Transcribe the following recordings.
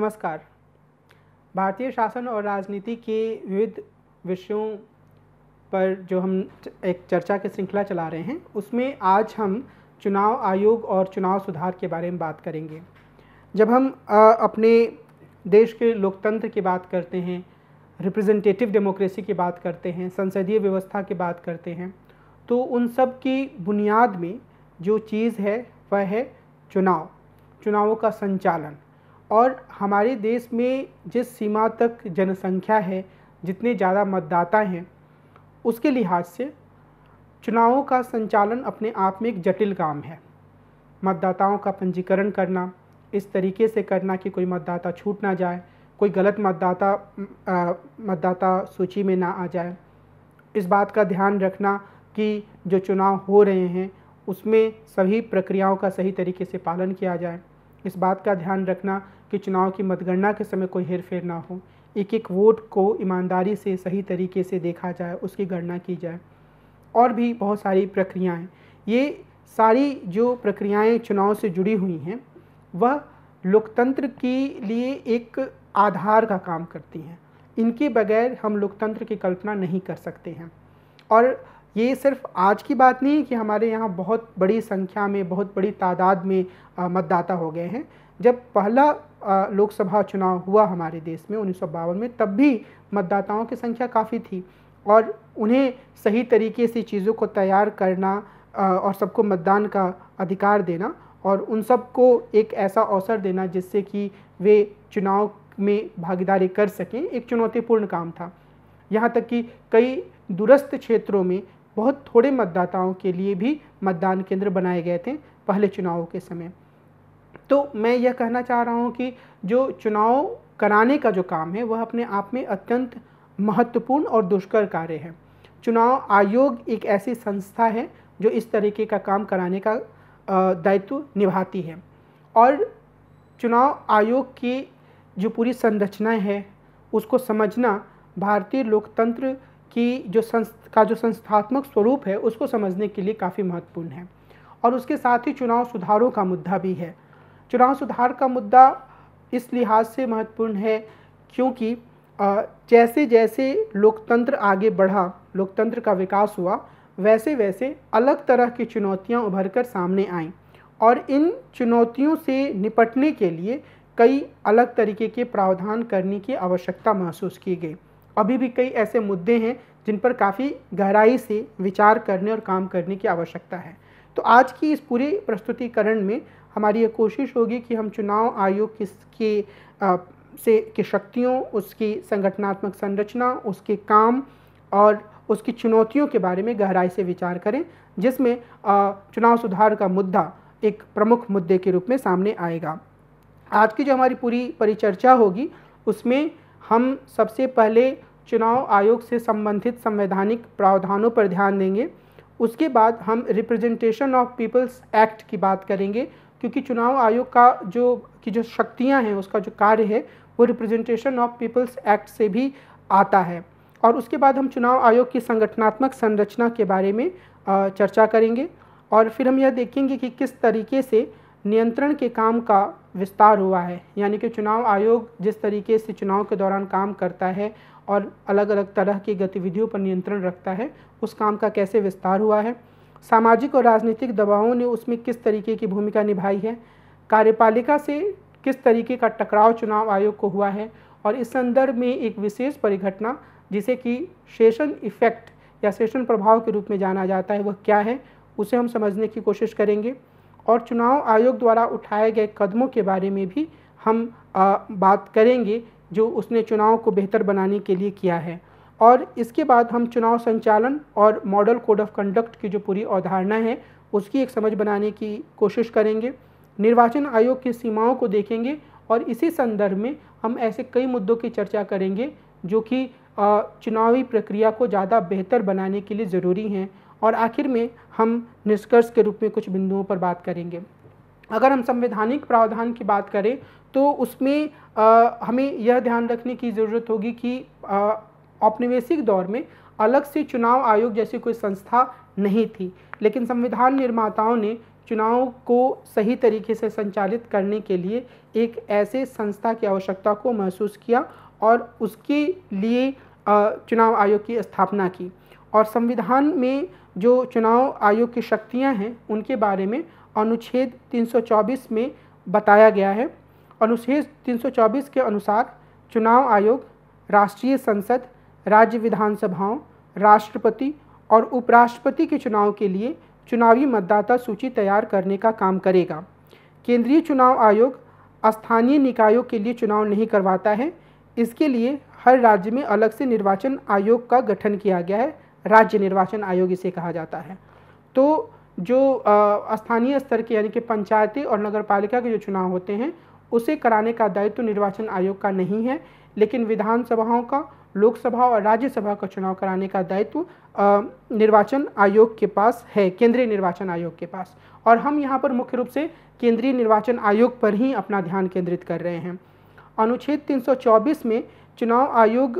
नमस्कार भारतीय शासन और राजनीति के विविध विषयों पर जो हम एक चर्चा की श्रृंखला चला रहे हैं उसमें आज हम चुनाव आयोग और चुनाव सुधार के बारे में बात करेंगे जब हम अपने देश के लोकतंत्र की बात करते हैं रिप्रेजेंटेटिव डेमोक्रेसी की बात करते हैं संसदीय व्यवस्था की बात करते हैं तो उन सब की बुनियाद में जो चीज़ है वह है चुनाव चुनावों का संचालन और हमारे देश में जिस सीमा तक जनसंख्या है जितने ज़्यादा मतदाता हैं उसके लिहाज से चुनावों का संचालन अपने आप में एक जटिल काम है मतदाताओं का पंजीकरण करना इस तरीके से करना कि कोई मतदाता छूट ना जाए कोई गलत मतदाता मतदाता सूची में ना आ जाए इस बात का ध्यान रखना कि जो चुनाव हो रहे हैं उसमें सभी प्रक्रियाओं का सही तरीके से पालन किया जाए इस बात का ध्यान रखना कि चुनाव की मतगणना के समय कोई हेरफेर ना हो एक एक वोट को ईमानदारी से सही तरीके से देखा जाए उसकी गणना की जाए और भी बहुत सारी प्रक्रियाएं ये सारी जो प्रक्रियाएं चुनाव से जुड़ी हुई हैं वह लोकतंत्र के लिए एक आधार का काम करती हैं इनके बगैर हम लोकतंत्र की कल्पना नहीं कर सकते हैं और ये सिर्फ आज की बात नहीं है कि हमारे यहाँ बहुत बड़ी संख्या में बहुत बड़ी तादाद में मतदाता हो गए हैं जब पहला लोकसभा चुनाव हुआ हमारे देश में उन्नीस में तब भी मतदाताओं की संख्या काफ़ी थी और उन्हें सही तरीके से चीज़ों को तैयार करना और सबको मतदान का अधिकार देना और उन सबको एक ऐसा अवसर देना जिससे कि वे चुनाव में भागीदारी कर सकें एक चुनौतीपूर्ण काम था यहाँ तक कि कई दूरस्थ क्षेत्रों में बहुत थोड़े मतदाताओं के लिए भी मतदान केंद्र बनाए गए थे पहले चुनाव के समय तो मैं यह कहना चाह रहा हूँ कि जो चुनाव कराने का जो काम है वह अपने आप में अत्यंत महत्वपूर्ण और दुष्कर कार्य है चुनाव आयोग एक ऐसी संस्था है जो इस तरीके का काम कराने का दायित्व निभाती है और चुनाव आयोग की जो पूरी संरचना है उसको समझना भारतीय लोकतंत्र की जो संस्थ का जो संस्थात्मक स्वरूप है उसको समझने के लिए काफ़ी महत्वपूर्ण है और उसके साथ ही चुनाव सुधारों का मुद्दा भी है चुनाव सुधार का मुद्दा इस लिहाज से महत्वपूर्ण है क्योंकि जैसे जैसे लोकतंत्र आगे बढ़ा लोकतंत्र का विकास हुआ वैसे वैसे अलग तरह की चुनौतियाँ उभर कर सामने आईं और इन चुनौतियों से निपटने के लिए कई अलग तरीके के प्रावधान करने की आवश्यकता महसूस की गई अभी भी कई ऐसे मुद्दे हैं जिन पर काफ़ी गहराई से विचार करने और काम करने की आवश्यकता है तो आज की इस पूरे प्रस्तुतिकरण में हमारी ये कोशिश होगी कि हम चुनाव आयोग किसके से की शक्तियों उसकी संगठनात्मक संरचना उसके काम और उसकी चुनौतियों के बारे में गहराई से विचार करें जिसमें चुनाव सुधार का मुद्दा एक प्रमुख मुद्दे के रूप में सामने आएगा आज की जो हमारी पूरी परिचर्चा होगी उसमें हम सबसे पहले चुनाव आयोग से संबंधित संवैधानिक प्रावधानों पर ध्यान देंगे उसके बाद हम रिप्रेजेंटेशन ऑफ पीपल्स एक्ट की बात करेंगे क्योंकि चुनाव आयोग का जो की जो शक्तियाँ हैं उसका जो कार्य है वो रिप्रेजेंटेशन ऑफ पीपल्स एक्ट से भी आता है और उसके बाद हम चुनाव आयोग की संगठनात्मक संरचना के बारे में चर्चा करेंगे और फिर हम यह देखेंगे कि किस तरीके से नियंत्रण के काम का विस्तार हुआ है यानी कि चुनाव आयोग जिस तरीके से चुनाव के दौरान काम करता है और अलग अलग तरह की गतिविधियों पर नियंत्रण रखता है उस काम का कैसे विस्तार हुआ है सामाजिक और राजनीतिक दबावों ने उसमें किस तरीके की भूमिका निभाई है कार्यपालिका से किस तरीके का टकराव चुनाव आयोग को हुआ है और इस संदर्भ में एक विशेष परिघटना जिसे कि शेषण इफेक्ट या शेषण प्रभाव के रूप में जाना जाता है वह क्या है उसे हम समझने की कोशिश करेंगे और चुनाव आयोग द्वारा उठाए गए कदमों के बारे में भी हम आ, बात करेंगे जो उसने चुनाव को बेहतर बनाने के लिए किया है और इसके बाद हम चुनाव संचालन और मॉडल कोड ऑफ कंडक्ट की जो पूरी अवधारणा है उसकी एक समझ बनाने की कोशिश करेंगे निर्वाचन आयोग की सीमाओं को देखेंगे और इसी संदर्भ में हम ऐसे कई मुद्दों की चर्चा करेंगे जो कि चुनावी प्रक्रिया को ज़्यादा बेहतर बनाने के लिए ज़रूरी हैं और आखिर में हम निष्कर्ष के रूप में कुछ बिंदुओं पर बात करेंगे अगर हम संवैधानिक प्रावधान की बात करें तो उसमें आ, हमें यह ध्यान रखने की ज़रूरत होगी कि औपनिवेशिक दौर में अलग से चुनाव आयोग जैसी कोई संस्था नहीं थी लेकिन संविधान निर्माताओं ने चुनाव को सही तरीके से संचालित करने के लिए एक ऐसे संस्था की आवश्यकता को महसूस किया और उसके लिए चुनाव आयोग की स्थापना की और संविधान में जो चुनाव आयोग की शक्तियां हैं उनके बारे में अनुच्छेद 324 में बताया गया है अनुच्छेद 324 के अनुसार चुनाव आयोग राष्ट्रीय संसद राज्य विधानसभाओं राष्ट्रपति और उपराष्ट्रपति के चुनाव के लिए चुनावी मतदाता सूची तैयार करने का काम करेगा केंद्रीय चुनाव आयोग स्थानीय निकायों के लिए चुनाव नहीं करवाता है इसके लिए हर राज्य में अलग से निर्वाचन आयोग का गठन किया गया है राज्य निर्वाचन आयोग इसे कहा जाता है तो जो स्थानीय स्तर के यानी कि पंचायती और नगर पालिका के जो चुनाव होते हैं उसे कराने का दायित्व तो निर्वाचन आयोग का नहीं है लेकिन विधानसभाओं का लोकसभा और राज्यसभा का चुनाव कराने का दायित्व निर्वाचन आयोग के पास है केंद्रीय निर्वाचन आयोग के पास और हम यहाँ पर मुख्य रूप से केंद्रीय निर्वाचन आयोग पर ही अपना ध्यान केंद्रित कर रहे हैं अनुच्छेद 324 में चुनाव आयोग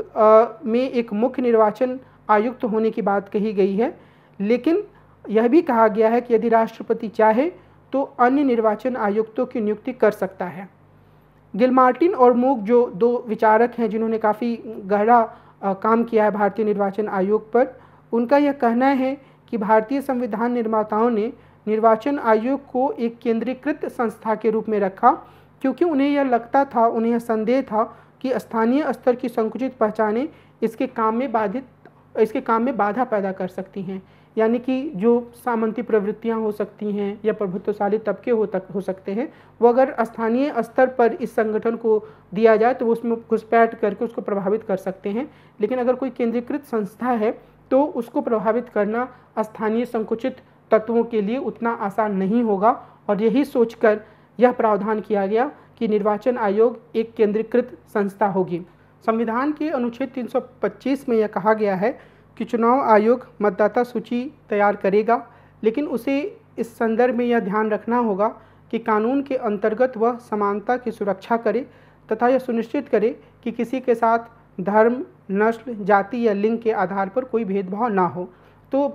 में एक मुख्य निर्वाचन आयुक्त होने की बात कही गई है लेकिन यह भी कहा गया है कि यदि राष्ट्रपति चाहे तो अन्य निर्वाचन आयुक्तों की नियुक्ति कर सकता है गिलमार्टिन और मूक जो दो विचारक हैं जिन्होंने काफ़ी गहरा काम किया है भारतीय निर्वाचन आयोग पर उनका यह कहना है कि भारतीय संविधान निर्माताओं ने निर्वाचन आयोग को एक केंद्रीकृत संस्था के रूप में रखा क्योंकि उन्हें यह लगता था उन्हें यह संदेह था कि स्थानीय स्तर की संकुचित पहचानें इसके काम में बाधित इसके काम में बाधा पैदा कर सकती हैं यानी कि जो सामंती प्रवृत्तियां हो सकती हैं या प्रभुत्वशाली तबके हो तक हो सकते हैं वो अगर स्थानीय स्तर पर इस संगठन को दिया जाए तो वो उसमें घुसपैठ करके उसको प्रभावित कर सकते हैं लेकिन अगर कोई केंद्रीकृत संस्था है तो उसको प्रभावित करना स्थानीय संकुचित तत्वों के लिए उतना आसान नहीं होगा और यही सोचकर यह प्रावधान किया गया कि निर्वाचन आयोग एक केंद्रीकृत संस्था होगी संविधान के अनुच्छेद 325 में यह कहा गया है कि चुनाव आयोग मतदाता सूची तैयार करेगा लेकिन उसे इस संदर्भ में यह ध्यान रखना होगा कि कानून के अंतर्गत वह समानता की सुरक्षा करे तथा यह सुनिश्चित करे कि किसी के साथ धर्म नस्ल जाति या लिंग के आधार पर कोई भेदभाव ना हो तो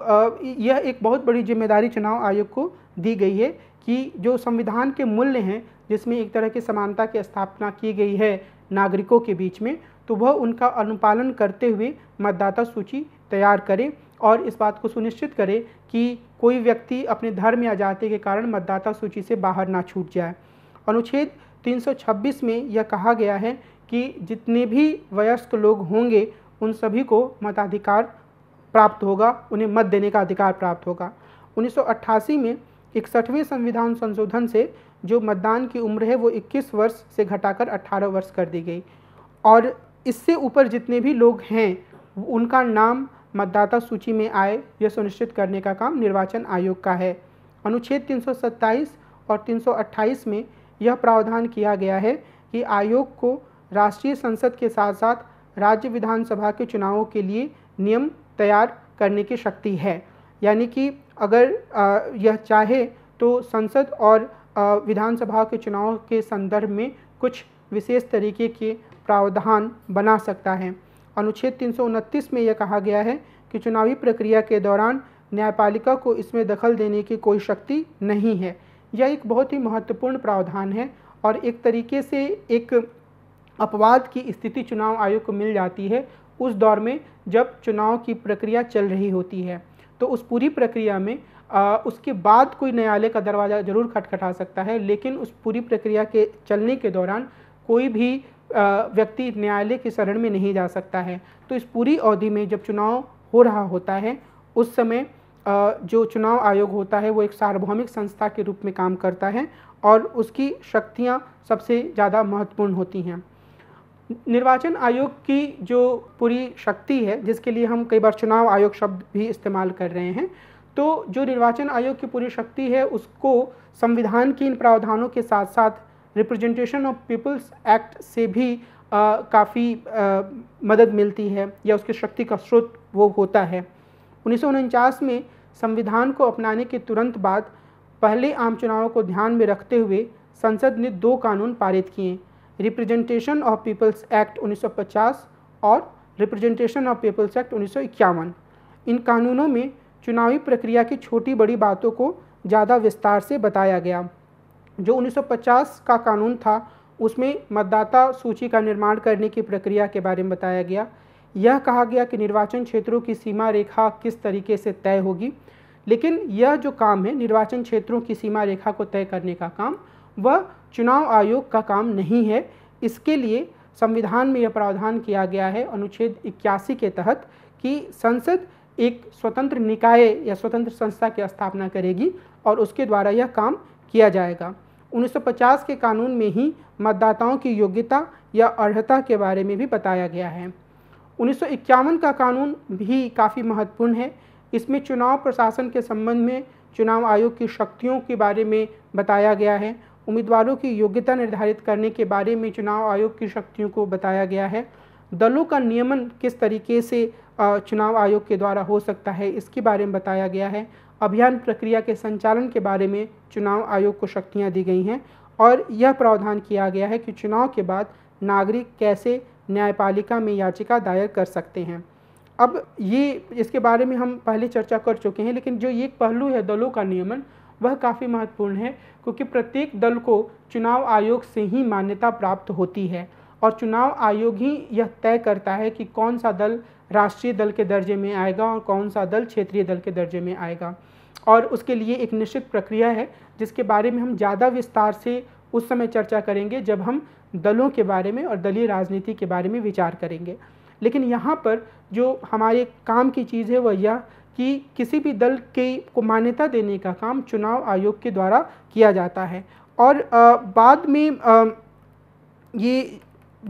यह एक बहुत बड़ी जिम्मेदारी चुनाव आयोग को दी गई है कि जो संविधान के मूल्य हैं जिसमें एक तरह की समानता की स्थापना की गई है नागरिकों के बीच में तो वह उनका अनुपालन करते हुए मतदाता सूची तैयार करें और इस बात को सुनिश्चित करें कि कोई व्यक्ति अपने धर्म या जाति के कारण मतदाता सूची से बाहर ना छूट जाए अनुच्छेद 326 में यह कहा गया है कि जितने भी वयस्क लोग होंगे उन सभी को मताधिकार प्राप्त होगा उन्हें मत देने का अधिकार प्राप्त होगा 1988 में इकसठवें संविधान संशोधन से जो मतदान की उम्र है वो 21 वर्ष से घटाकर 18 वर्ष कर दी गई और इससे ऊपर जितने भी लोग हैं उनका नाम मतदाता सूची में आए यह सुनिश्चित करने का काम निर्वाचन आयोग का है अनुच्छेद 327 और 328 में यह प्रावधान किया गया है कि आयोग को राष्ट्रीय संसद के साथ साथ राज्य विधानसभा के चुनावों के लिए नियम तैयार करने की शक्ति है यानी कि अगर यह चाहे तो संसद और विधानसभा के चुनाव के संदर्भ में कुछ विशेष तरीके के प्रावधान बना सकता है अनुच्छेद तीन में यह कहा गया है कि चुनावी प्रक्रिया के दौरान न्यायपालिका को इसमें दखल देने की कोई शक्ति नहीं है यह एक बहुत ही महत्वपूर्ण प्रावधान है और एक तरीके से एक अपवाद की स्थिति चुनाव आयोग को मिल जाती है उस दौर में जब चुनाव की प्रक्रिया चल रही होती है तो उस पूरी प्रक्रिया में आ, उसके बाद कोई न्यायालय का दरवाज़ा ज़रूर खटखटा सकता है लेकिन उस पूरी प्रक्रिया के चलने के दौरान कोई भी व्यक्ति न्यायालय की शरण में नहीं जा सकता है तो इस पूरी अवधि में जब चुनाव हो रहा होता है उस समय जो चुनाव आयोग होता है वो एक सार्वभौमिक संस्था के रूप में काम करता है और उसकी शक्तियाँ सबसे ज़्यादा महत्वपूर्ण होती हैं निर्वाचन आयोग की जो पूरी शक्ति है जिसके लिए हम कई बार चुनाव आयोग शब्द भी इस्तेमाल कर रहे हैं तो जो निर्वाचन आयोग की पूरी शक्ति है उसको संविधान के इन प्रावधानों के साथ साथ रिप्रेजेंटेशन ऑफ पीपल्स एक्ट से भी काफ़ी मदद मिलती है या उसके शक्ति का स्रोत वो होता है उन्नीस में संविधान को अपनाने के तुरंत बाद पहले आम चुनावों को ध्यान में रखते हुए संसद ने दो कानून पारित किए रिप्रेजेंटेशन ऑफ पीपल्स एक्ट 1950 और रिप्रेजेंटेशन ऑफ पीपल्स एक्ट उन्नीस इन कानूनों में चुनावी प्रक्रिया की छोटी बड़ी बातों को ज़्यादा विस्तार से बताया गया जो 1950 का कानून था उसमें मतदाता सूची का निर्माण करने की प्रक्रिया के बारे में बताया गया यह कहा गया कि निर्वाचन क्षेत्रों की सीमा रेखा किस तरीके से तय होगी लेकिन यह जो काम है निर्वाचन क्षेत्रों की सीमा रेखा को तय करने का काम वह चुनाव आयोग का काम नहीं है इसके लिए संविधान में यह प्रावधान किया गया है अनुच्छेद इक्यासी के तहत कि संसद एक स्वतंत्र निकाय या स्वतंत्र संस्था की स्थापना करेगी और उसके द्वारा यह काम किया जाएगा 1950 के कानून में ही मतदाताओं की योग्यता या अर्हता के बारे में भी बताया गया है उन्नीस का कानून भी काफ़ी महत्वपूर्ण है इसमें चुनाव प्रशासन के संबंध में चुनाव आयोग की शक्तियों के बारे में बताया गया है उम्मीदवारों की योग्यता निर्धारित करने के बारे में चुनाव आयोग की शक्तियों को बताया गया है दलों का नियमन किस तरीके से चुनाव आयोग के द्वारा हो सकता है इसके बारे में बताया गया है अभियान प्रक्रिया के संचालन के बारे में चुनाव आयोग को शक्तियाँ दी गई हैं और यह प्रावधान किया गया है कि चुनाव के बाद नागरिक कैसे न्यायपालिका में याचिका दायर कर सकते हैं अब ये इसके बारे में हम पहले चर्चा कर चुके हैं लेकिन जो ये पहलू है दलों का नियमन वह काफ़ी महत्वपूर्ण है क्योंकि प्रत्येक दल को चुनाव आयोग से ही मान्यता प्राप्त होती है और चुनाव आयोग ही यह तय करता है कि कौन सा दल राष्ट्रीय दल के दर्जे में आएगा और कौन सा दल क्षेत्रीय दल के दर्जे में आएगा और उसके लिए एक निश्चित प्रक्रिया है जिसके बारे में हम ज़्यादा विस्तार से उस समय चर्चा करेंगे जब हम दलों के बारे में और दलीय राजनीति के बारे में विचार करेंगे लेकिन यहाँ पर जो हमारे काम की चीज़ है वह यह कि किसी भी दल के को मान्यता देने का काम चुनाव आयोग के द्वारा किया जाता है और आ, बाद में आ, ये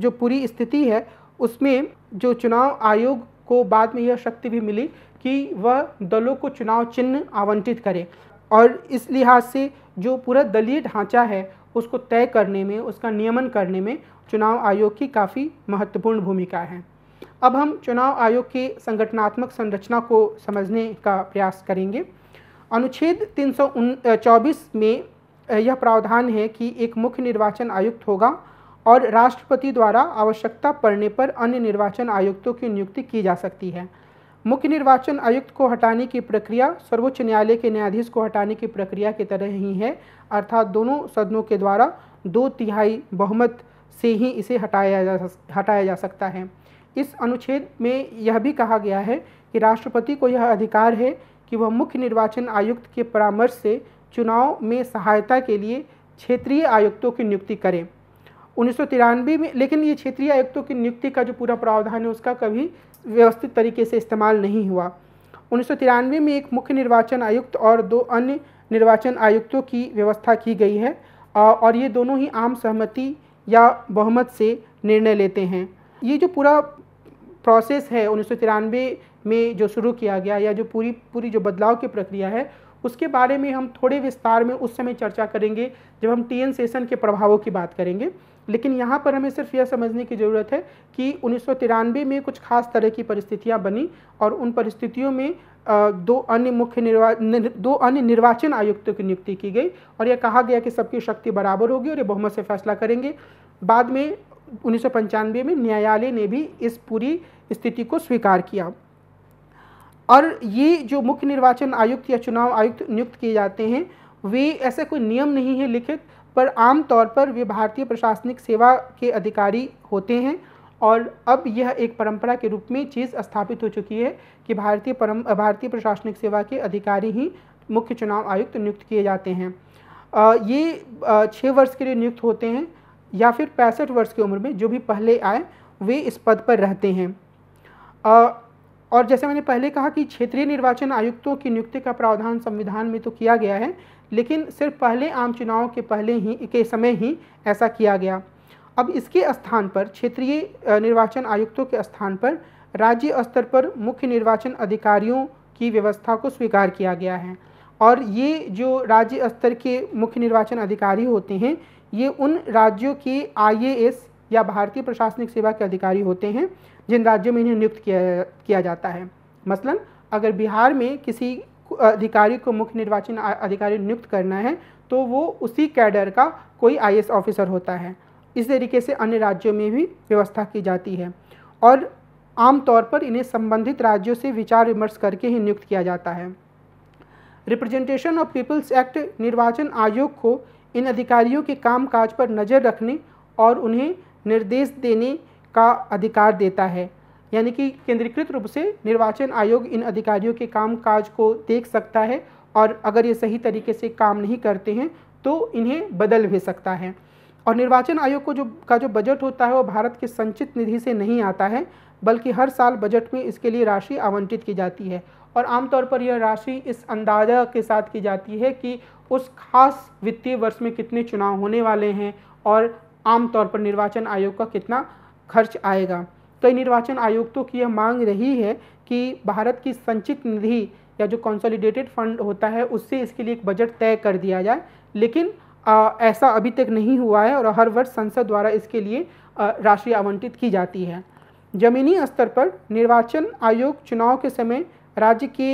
जो पूरी स्थिति है उसमें जो चुनाव आयोग को बाद में यह शक्ति भी मिली कि वह दलों को चुनाव चिन्ह आवंटित करे और इस लिहाज से जो पूरा दलीय ढांचा है उसको तय करने में उसका नियमन करने में चुनाव आयोग की काफ़ी महत्वपूर्ण भूमिका है अब हम चुनाव आयोग की संगठनात्मक संरचना को समझने का प्रयास करेंगे अनुच्छेद तीन सौ में यह प्रावधान है कि एक मुख्य निर्वाचन आयुक्त होगा और राष्ट्रपति द्वारा आवश्यकता पड़ने पर अन्य निर्वाचन आयुक्तों की नियुक्ति की जा सकती है मुख्य निर्वाचन आयुक्त को हटाने की प्रक्रिया सर्वोच्च न्यायालय के न्यायाधीश को हटाने की प्रक्रिया की तरह ही है अर्थात दोनों सदनों के द्वारा दो तिहाई बहुमत से ही इसे हटाया जा हटाया जा सकता है इस अनुच्छेद में यह भी कहा गया है कि राष्ट्रपति को यह अधिकार है कि वह मुख्य निर्वाचन आयुक्त के परामर्श से चुनाव में सहायता के लिए क्षेत्रीय आयुक्तों की नियुक्ति करें उन्नीस में लेकिन ये क्षेत्रीय आयुक्तों की नियुक्ति का जो पूरा प्रावधान है उसका कभी व्यवस्थित तरीके से इस्तेमाल नहीं हुआ उन्नीस में एक मुख्य निर्वाचन आयुक्त और दो अन्य निर्वाचन आयुक्तों की व्यवस्था की गई है और ये दोनों ही आम सहमति या बहुमत से निर्णय लेते हैं ये जो पूरा प्रोसेस है उन्नीस में जो शुरू किया गया या जो पूरी पूरी जो बदलाव की प्रक्रिया है उसके बारे में हम थोड़े विस्तार में उस समय चर्चा करेंगे जब हम टी सेशन के प्रभावों की बात करेंगे लेकिन यहाँ पर हमें सिर्फ यह समझने की ज़रूरत है कि उन्नीस में कुछ खास तरह की परिस्थितियाँ बनी और उन परिस्थितियों में दो अन्य मुख्य निर्वा दो अन्य निर्वाचन आयुक्तों की नियुक्ति की गई और यह कहा गया कि सबकी शक्ति बराबर होगी और ये बहुमत से फैसला करेंगे बाद में उन्नीस में न्यायालय ने भी इस पूरी स्थिति को स्वीकार किया और ये जो मुख्य निर्वाचन आयुक्त या चुनाव आयुक्त नियुक्त किए जाते हैं वे ऐसे कोई नियम नहीं है लिखित पर आम तौर पर वे भारतीय प्रशासनिक सेवा के अधिकारी होते हैं और अब यह एक परंपरा के रूप में चीज़ स्थापित हो चुकी है कि भारतीय परम भारतीय प्रशासनिक सेवा के अधिकारी ही मुख्य चुनाव आयुक्त नियुक्त किए जाते हैं आ, ये छः वर्ष के लिए नियुक्त होते हैं या फिर पैंसठ वर्ष की उम्र में जो भी पहले आए वे इस पद पर रहते हैं आ, और जैसे मैंने पहले कहा कि क्षेत्रीय निर्वाचन आयुक्तों की नियुक्ति का प्रावधान संविधान में तो किया गया है लेकिन सिर्फ पहले आम चुनाव के पहले ही के समय ही ऐसा किया गया अब इसके स्थान पर क्षेत्रीय निर्वाचन आयुक्तों के स्थान पर राज्य स्तर पर मुख्य निर्वाचन अधिकारियों की व्यवस्था को स्वीकार किया गया है और ये जो राज्य स्तर के मुख्य निर्वाचन अधिकारी होते हैं ये उन राज्यों के आई या भारतीय प्रशासनिक सेवा के अधिकारी होते हैं जिन राज्यों में इन्हें नियुक्त किया किया जाता है मसलन अगर बिहार में किसी अधिकारी को मुख्य निर्वाचन अधिकारी नियुक्त करना है तो वो उसी कैडर का कोई आई ऑफिसर होता है इस तरीके से अन्य राज्यों में भी व्यवस्था की जाती है और आमतौर पर इन्हें संबंधित राज्यों से विचार विमर्श करके ही नियुक्त किया जाता है रिप्रेजेंटेशन ऑफ पीपल्स एक्ट निर्वाचन आयोग को इन अधिकारियों के कामकाज पर नज़र रखने और उन्हें निर्देश देने का अधिकार देता है यानी कि केंद्रीकृत रूप से निर्वाचन आयोग इन अधिकारियों के काम काज को देख सकता है और अगर ये सही तरीके से काम नहीं करते हैं तो इन्हें बदल भी सकता है और निर्वाचन आयोग को जो का जो बजट होता है वो भारत के संचित निधि से नहीं आता है बल्कि हर साल बजट में इसके लिए राशि आवंटित की जाती है और आमतौर पर यह राशि इस अंदाजा के साथ की जाती है कि उस खास वित्तीय वर्ष में कितने चुनाव होने वाले हैं और आमतौर पर निर्वाचन आयोग का कितना खर्च आएगा कई निर्वाचन आयुक्तों की यह मांग रही है कि भारत की संचित निधि या जो कंसोलिडेटेड फंड होता है उससे इसके लिए एक बजट तय कर दिया जाए लेकिन आ, ऐसा अभी तक नहीं हुआ है और हर वर्ष संसद द्वारा इसके लिए राशि आवंटित की जाती है जमीनी स्तर पर निर्वाचन आयोग चुनाव के समय राज्य के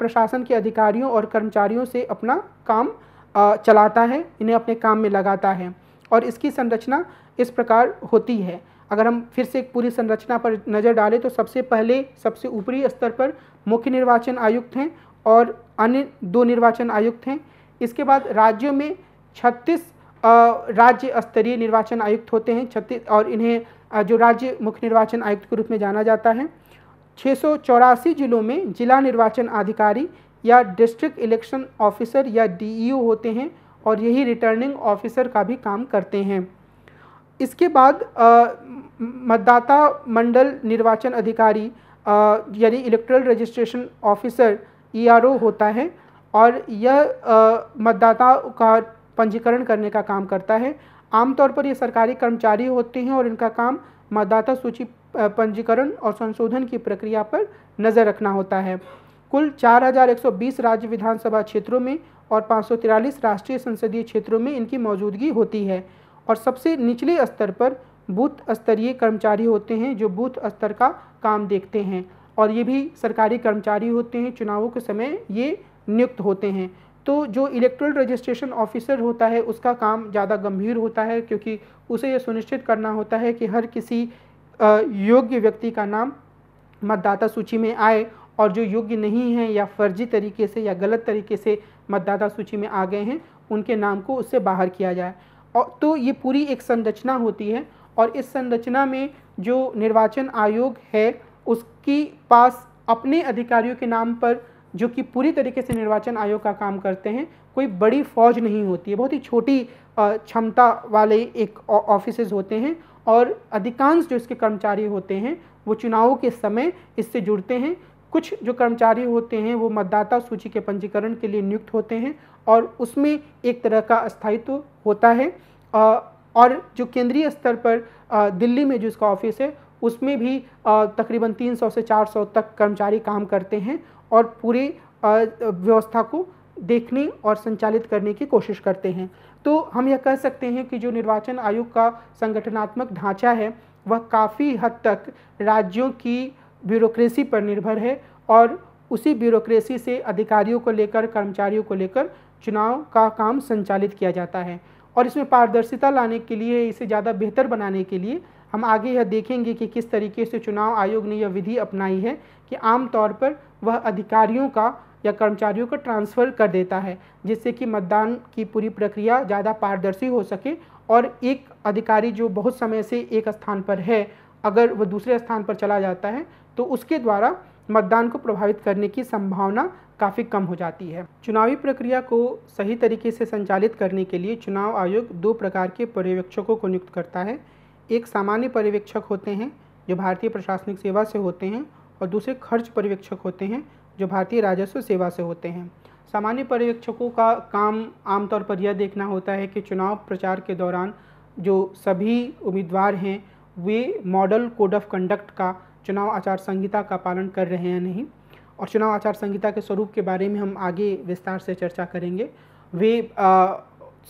प्रशासन के अधिकारियों और कर्मचारियों से अपना काम चलाता है इन्हें अपने काम में लगाता है और इसकी संरचना इस प्रकार होती है अगर हम फिर से एक पूरी संरचना पर नज़र डालें तो सबसे पहले सबसे ऊपरी स्तर पर मुख्य निर्वाचन आयुक्त हैं और अन्य दो निर्वाचन आयुक्त हैं इसके बाद राज्यों में छत्तीस राज्य स्तरीय निर्वाचन आयुक्त होते हैं छत्तीस और इन्हें जो राज्य मुख्य निर्वाचन आयुक्त के रूप में जाना जाता है छः जिलों में जिला निर्वाचन अधिकारी या डिस्ट्रिक्ट इलेक्शन ऑफिसर या डीईओ होते हैं और यही रिटर्निंग ऑफिसर का भी काम करते हैं इसके बाद मतदाता मंडल निर्वाचन अधिकारी यानी इलेक्ट्रल रजिस्ट्रेशन ऑफिसर ईआरओ होता है और यह मतदाता का पंजीकरण करने का काम करता है आमतौर पर यह सरकारी कर्मचारी होते हैं और इनका काम मतदाता सूची पंजीकरण और संशोधन की प्रक्रिया पर नज़र रखना होता है कुल 4,120 राज्य विधानसभा क्षेत्रों में और पाँच राष्ट्रीय संसदीय क्षेत्रों में इनकी मौजूदगी होती है और सबसे निचले स्तर पर बूथ स्तरीय कर्मचारी होते हैं जो बूथ स्तर का काम देखते हैं और ये भी सरकारी कर्मचारी होते हैं चुनावों के समय ये नियुक्त होते हैं तो जो इलेक्ट्रल रजिस्ट्रेशन ऑफिसर होता है उसका काम ज़्यादा गंभीर होता है क्योंकि उसे यह सुनिश्चित करना होता है कि हर किसी योग्य व्यक्ति का नाम मतदाता सूची में आए और जो योग्य नहीं हैं या फर्जी तरीके से या गलत तरीके से मतदाता सूची में आ गए हैं उनके नाम को उससे बाहर किया जाए और तो ये पूरी एक संरचना होती है और इस संरचना में जो निर्वाचन आयोग है उसके पास अपने अधिकारियों के नाम पर जो कि पूरी तरीके से निर्वाचन आयोग का काम करते हैं कोई बड़ी फौज नहीं होती है बहुत ही छोटी क्षमता वाले एक ऑफिसेज होते हैं और अधिकांश जो इसके कर्मचारी होते हैं वो चुनावों के समय इससे जुड़ते हैं कुछ जो कर्मचारी होते हैं वो मतदाता सूची के पंजीकरण के लिए नियुक्त होते हैं और उसमें एक तरह का स्थायित्व होता है और जो केंद्रीय स्तर पर दिल्ली में जो इसका ऑफिस है उसमें भी तकरीबन 300 से 400 तक कर्मचारी काम करते हैं और पूरे व्यवस्था को देखने और संचालित करने की कोशिश करते हैं तो हम यह कह सकते हैं कि जो निर्वाचन आयोग का संगठनात्मक ढांचा है वह काफ़ी हद तक राज्यों की ब्यूरोक्रेसी पर निर्भर है और उसी ब्यूरोक्रेसी से अधिकारियों को लेकर कर्मचारियों को लेकर चुनाव का काम संचालित किया जाता है और इसमें पारदर्शिता लाने के लिए इसे ज़्यादा बेहतर बनाने के लिए हम आगे यह देखेंगे कि किस तरीके से चुनाव आयोग ने यह विधि अपनाई है कि आम तौर पर वह अधिकारियों का या कर्मचारियों का ट्रांसफ़र कर देता है जिससे कि मतदान की पूरी प्रक्रिया ज़्यादा पारदर्शी हो सके और एक अधिकारी जो बहुत समय से एक स्थान पर है अगर वह दूसरे स्थान पर चला जाता है तो उसके द्वारा मतदान को प्रभावित करने की संभावना काफ़ी कम हो जाती है चुनावी प्रक्रिया को सही तरीके से संचालित करने के लिए चुनाव आयोग दो प्रकार के पर्यवेक्षकों को नियुक्त करता है एक सामान्य पर्यवेक्षक होते हैं जो भारतीय प्रशासनिक सेवा से होते हैं और दूसरे खर्च पर्यवेक्षक होते हैं जो भारतीय राजस्व सेवा से होते हैं सामान्य पर्यवेक्षकों का काम आमतौर पर यह देखना होता है कि चुनाव प्रचार के दौरान जो सभी उम्मीदवार हैं वे मॉडल कोड ऑफ कंडक्ट का चुनाव आचार संहिता का पालन कर रहे हैं नहीं और चुनाव आचार संहिता के स्वरूप के बारे में हम आगे विस्तार से चर्चा करेंगे वे आ,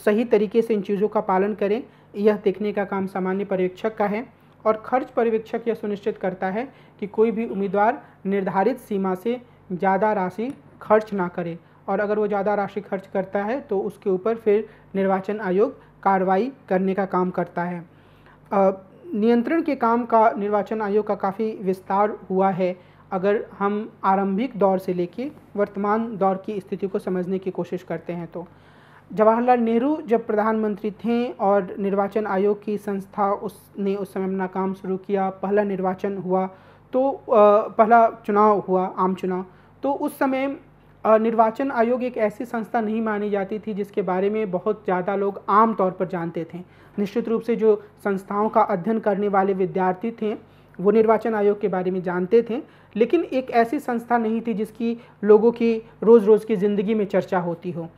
सही तरीके से इन चीज़ों का पालन करें यह देखने का काम सामान्य पर्यवेक्षक का है और खर्च पर्यवेक्षक यह सुनिश्चित करता है कि कोई भी उम्मीदवार निर्धारित सीमा से ज़्यादा राशि खर्च ना करे और अगर वो ज़्यादा राशि खर्च करता है तो उसके ऊपर फिर निर्वाचन आयोग कार्रवाई करने का काम करता है नियंत्रण के काम का निर्वाचन आयोग का काफ़ी विस्तार हुआ है अगर हम आरंभिक दौर से लेके वर्तमान दौर की स्थिति को समझने की कोशिश करते हैं तो जवाहरलाल नेहरू जब प्रधानमंत्री थे और निर्वाचन आयोग की संस्था उसने उस समय अपना काम शुरू किया पहला निर्वाचन हुआ तो पहला चुनाव हुआ आम चुनाव तो उस समय निर्वाचन आयोग एक ऐसी संस्था नहीं मानी जाती थी जिसके बारे में बहुत ज़्यादा लोग आम तौर पर जानते थे निश्चित रूप से जो संस्थाओं का अध्ययन करने वाले विद्यार्थी थे वो निर्वाचन आयोग के बारे में जानते थे लेकिन एक ऐसी संस्था नहीं थी जिसकी लोगों की रोज़ रोज़ की ज़िंदगी में चर्चा होती हो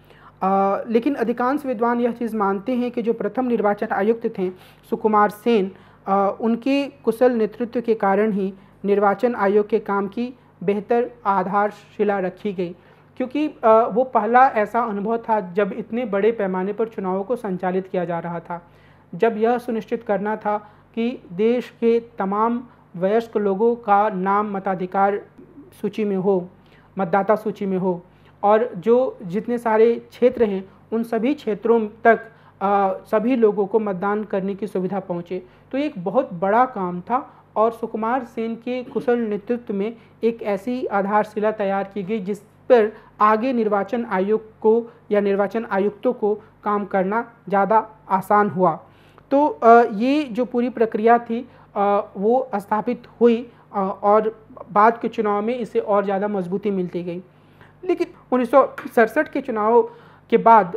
आ, लेकिन अधिकांश विद्वान यह चीज़ मानते हैं कि जो प्रथम निर्वाचन आयुक्त थे सुकुमार सेन आ, उनके कुशल नेतृत्व के कारण ही निर्वाचन आयोग के काम की बेहतर आधारशिला रखी गई क्योंकि आ, वो पहला ऐसा अनुभव था जब इतने बड़े पैमाने पर चुनावों को संचालित किया जा रहा था जब यह सुनिश्चित करना था कि देश के तमाम वयस्क लोगों का नाम मताधिकार सूची में हो मतदाता सूची में हो और जो जितने सारे क्षेत्र हैं उन सभी क्षेत्रों तक आ, सभी लोगों को मतदान करने की सुविधा पहुँचे तो एक बहुत बड़ा काम था और सुकुमार सेन के कुशल नेतृत्व में एक ऐसी आधारशिला तैयार की गई जिस पर आगे निर्वाचन आयोग को या निर्वाचन आयुक्तों को काम करना ज़्यादा आसान हुआ तो ये जो पूरी प्रक्रिया थी वो स्थापित हुई और बाद के चुनाव में इसे और ज़्यादा मजबूती मिलती गई लेकिन उन्नीस के चुनाव के बाद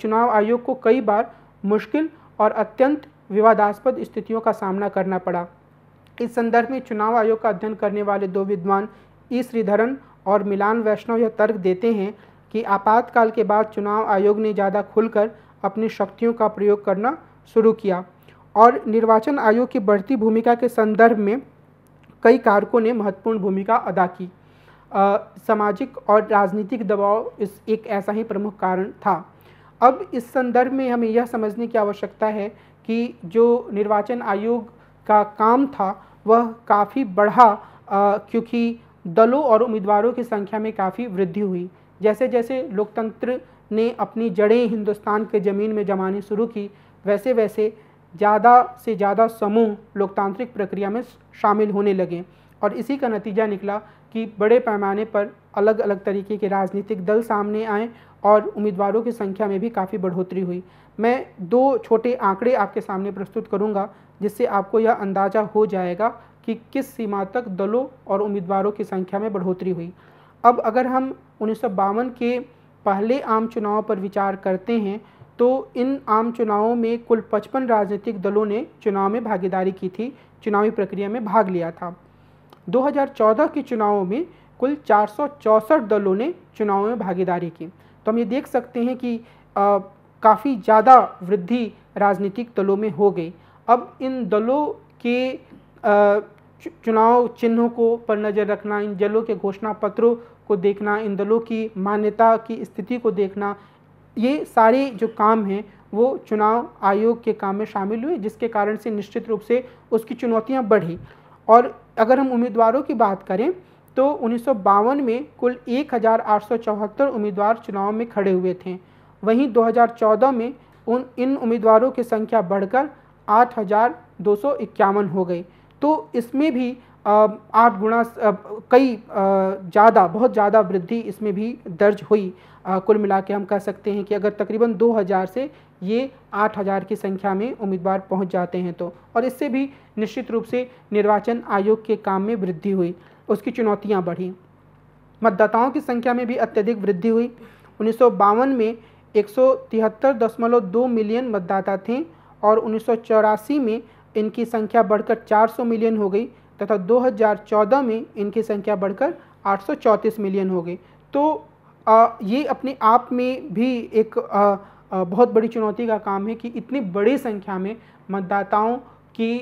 चुनाव आयोग को कई बार मुश्किल और अत्यंत विवादास्पद स्थितियों का सामना करना पड़ा इस संदर्भ में चुनाव आयोग का अध्ययन करने वाले दो विद्वान ई श्रीधरन और मिलान वैष्णव यह तर्क देते हैं कि आपातकाल के बाद चुनाव आयोग ने ज़्यादा खुलकर अपनी शक्तियों का प्रयोग करना शुरू किया और निर्वाचन आयोग की बढ़ती भूमिका के संदर्भ में कई कारकों ने महत्वपूर्ण भूमिका अदा की आ, सामाजिक और राजनीतिक दबाव इस एक ऐसा ही प्रमुख कारण था अब इस संदर्भ में हमें यह समझने की आवश्यकता है कि जो निर्वाचन आयोग का काम था वह काफ़ी बढ़ा आ, क्योंकि दलों और उम्मीदवारों की संख्या में काफ़ी वृद्धि हुई जैसे जैसे लोकतंत्र ने अपनी जड़ें हिंदुस्तान के ज़मीन में जमानी शुरू की वैसे वैसे ज़्यादा से ज़्यादा समूह लोकतांत्रिक प्रक्रिया में शामिल होने लगे और इसी का नतीजा निकला कि बड़े पैमाने पर अलग अलग तरीके के राजनीतिक दल सामने आए और उम्मीदवारों की संख्या में भी काफ़ी बढ़ोतरी हुई मैं दो छोटे आंकड़े आपके सामने प्रस्तुत करूंगा जिससे आपको यह अंदाज़ा हो जाएगा कि किस सीमा तक दलों और उम्मीदवारों की संख्या में बढ़ोतरी हुई अब अगर हम उन्नीस के पहले आम चुनाव पर विचार करते हैं तो इन आम चुनावों में कुल पचपन राजनीतिक दलों ने चुनाव में भागीदारी की थी चुनावी प्रक्रिया में भाग लिया था 2014 के चुनावों में कुल चार दलों ने चुनावों में भागीदारी की तो हम ये देख सकते हैं कि काफ़ी ज़्यादा वृद्धि राजनीतिक दलों में हो गई अब इन दलों के चुनाव चिन्हों को पर नज़र रखना इन दलों के घोषणा पत्रों को देखना इन दलों की मान्यता की स्थिति को देखना ये सारे जो काम हैं वो चुनाव आयोग के काम में शामिल हुए जिसके कारण से निश्चित रूप से उसकी चुनौतियाँ बढ़ी और अगर हम उम्मीदवारों की बात करें तो उन्नीस में कुल एक उम्मीदवार चुनाव में खड़े हुए थे वहीं 2014 में उन इन उम्मीदवारों की संख्या बढ़कर आठ हो गई तो इसमें भी आठ गुणा कई ज़्यादा बहुत ज़्यादा वृद्धि इसमें भी दर्ज हुई कुल मिला के हम कह सकते हैं कि अगर तकरीबन 2000 से ये 8000 की संख्या में उम्मीदवार पहुंच जाते हैं तो और इससे भी निश्चित रूप से निर्वाचन आयोग के काम में वृद्धि हुई उसकी चुनौतियाँ बढ़ी मतदाताओं की संख्या में भी अत्यधिक वृद्धि हुई उन्नीस में एक मिलियन मतदाता थे और उन्नीस में इनकी संख्या बढ़कर 400 मिलियन हो गई तथा 2014 में इनकी संख्या बढ़कर 834 मिलियन हो गई तो आ, ये अपने आप में भी एक आ, आ, बहुत बड़ी चुनौती का काम है कि इतनी बड़ी संख्या में मतदाताओं की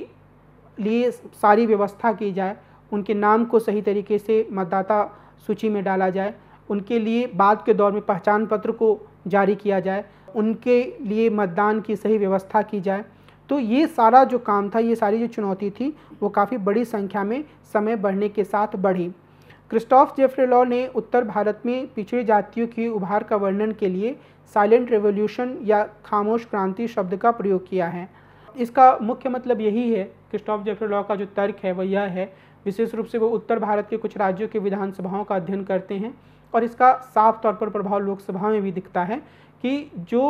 लिए सारी व्यवस्था की जाए उनके नाम को सही तरीके से मतदाता सूची में डाला जाए उनके लिए बाद के दौर में पहचान पत्र को जारी किया जाए उनके लिए मतदान की सही व्यवस्था की जाए तो ये सारा जो काम था ये सारी जो चुनौती थी वो काफ़ी बड़ी संख्या में समय बढ़ने के साथ बढ़ी क्रिस्टोफ जेफ्रेलॉ ने उत्तर भारत में पिछड़ी जातियों की उभार का वर्णन के लिए साइलेंट रेवोल्यूशन या खामोश क्रांति शब्द का प्रयोग किया है इसका मुख्य मतलब यही है क्रिस्टोफ जेफ्रेलॉ का जो तर्क है वह यह है विशेष रूप से वो उत्तर भारत के कुछ राज्यों के विधानसभाओं का अध्ययन करते हैं और इसका साफ तौर पर प्रभाव लोकसभा में भी दिखता है कि जो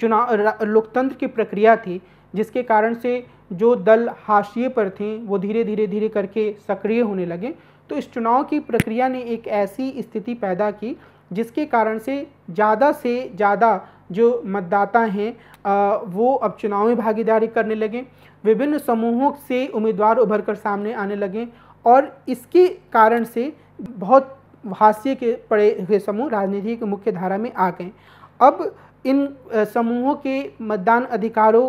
चुनाव लोकतंत्र की प्रक्रिया थी जिसके कारण से जो दल हाशिए पर थे वो धीरे धीरे धीरे करके सक्रिय होने लगे तो इस चुनाव की प्रक्रिया ने एक ऐसी स्थिति पैदा की जिसके कारण से ज़्यादा से ज़्यादा जो मतदाता हैं वो अब चुनाव में भागीदारी करने लगे विभिन्न समूहों से उम्मीदवार उभर कर सामने आने लगे और इसके कारण से बहुत हास्य के पड़े हुए समूह राजनीति की मुख्य धारा में आ गए अब इन समूहों के मतदान अधिकारों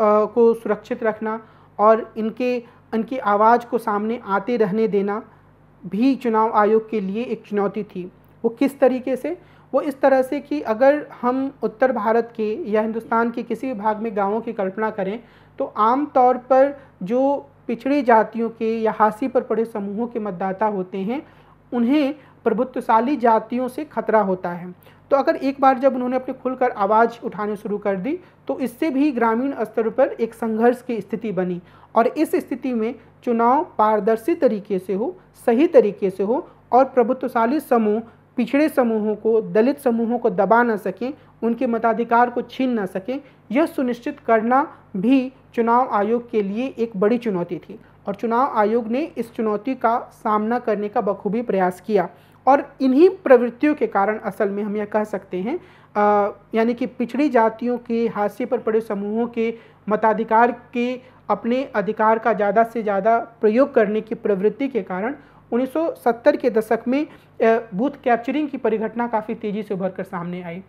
को सुरक्षित रखना और इनके इनकी आवाज़ को सामने आते रहने देना भी चुनाव आयोग के लिए एक चुनौती थी वो किस तरीके से वो इस तरह से कि अगर हम उत्तर भारत के या हिंदुस्तान के किसी भी भाग में गांवों की कल्पना करें तो आम तौर पर जो पिछड़ी जातियों के या हासी पर पड़े समूहों के मतदाता होते हैं उन्हें प्रभुत्वशाली जातियों से खतरा होता है तो अगर एक बार जब उन्होंने अपने खुलकर आवाज़ उठानी शुरू कर दी तो इससे भी ग्रामीण स्तर पर एक संघर्ष की स्थिति बनी और इस स्थिति में चुनाव पारदर्शी तरीके से हो सही तरीके से हो और प्रभुत्वशाली समूह पिछड़े समूहों को दलित समूहों को दबा ना सकें उनके मताधिकार को छीन ना सकें यह सुनिश्चित करना भी चुनाव आयोग के लिए एक बड़ी चुनौती थी और चुनाव आयोग ने इस चुनौती का सामना करने का बखूबी प्रयास किया और इन्हीं प्रवृत्तियों के कारण असल में हम यह कह सकते हैं यानी कि पिछड़ी जातियों के हाशिए पर पड़े समूहों के मताधिकार के अपने अधिकार का ज़्यादा से ज़्यादा प्रयोग करने की प्रवृत्ति के कारण 1970 के दशक में बूथ कैप्चरिंग की परिघटना काफ़ी तेज़ी से उभर कर सामने आई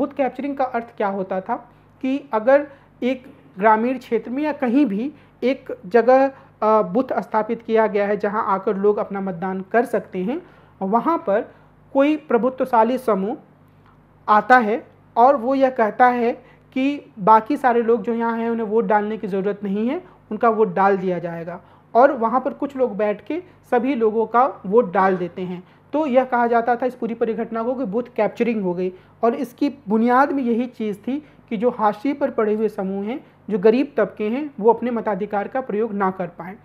बूथ कैप्चरिंग का अर्थ क्या होता था कि अगर एक ग्रामीण क्षेत्र में या कहीं भी एक जगह बूथ स्थापित किया गया है जहां आकर लोग अपना मतदान कर सकते हैं वहाँ पर कोई प्रभुत्वशाली समूह आता है और वो यह कहता है कि बाकी सारे लोग जो यहाँ हैं उन्हें वोट डालने की ज़रूरत नहीं है उनका वोट डाल दिया जाएगा और वहाँ पर कुछ लोग बैठ के सभी लोगों का वोट डाल देते हैं तो यह कहा जाता था इस पूरी परिघटना को कि बूथ कैप्चरिंग हो गई और इसकी बुनियाद में यही चीज़ थी कि जो हाशिए पर पड़े हुए समूह हैं जो गरीब तबके हैं वो अपने मताधिकार का प्रयोग ना कर पाएँ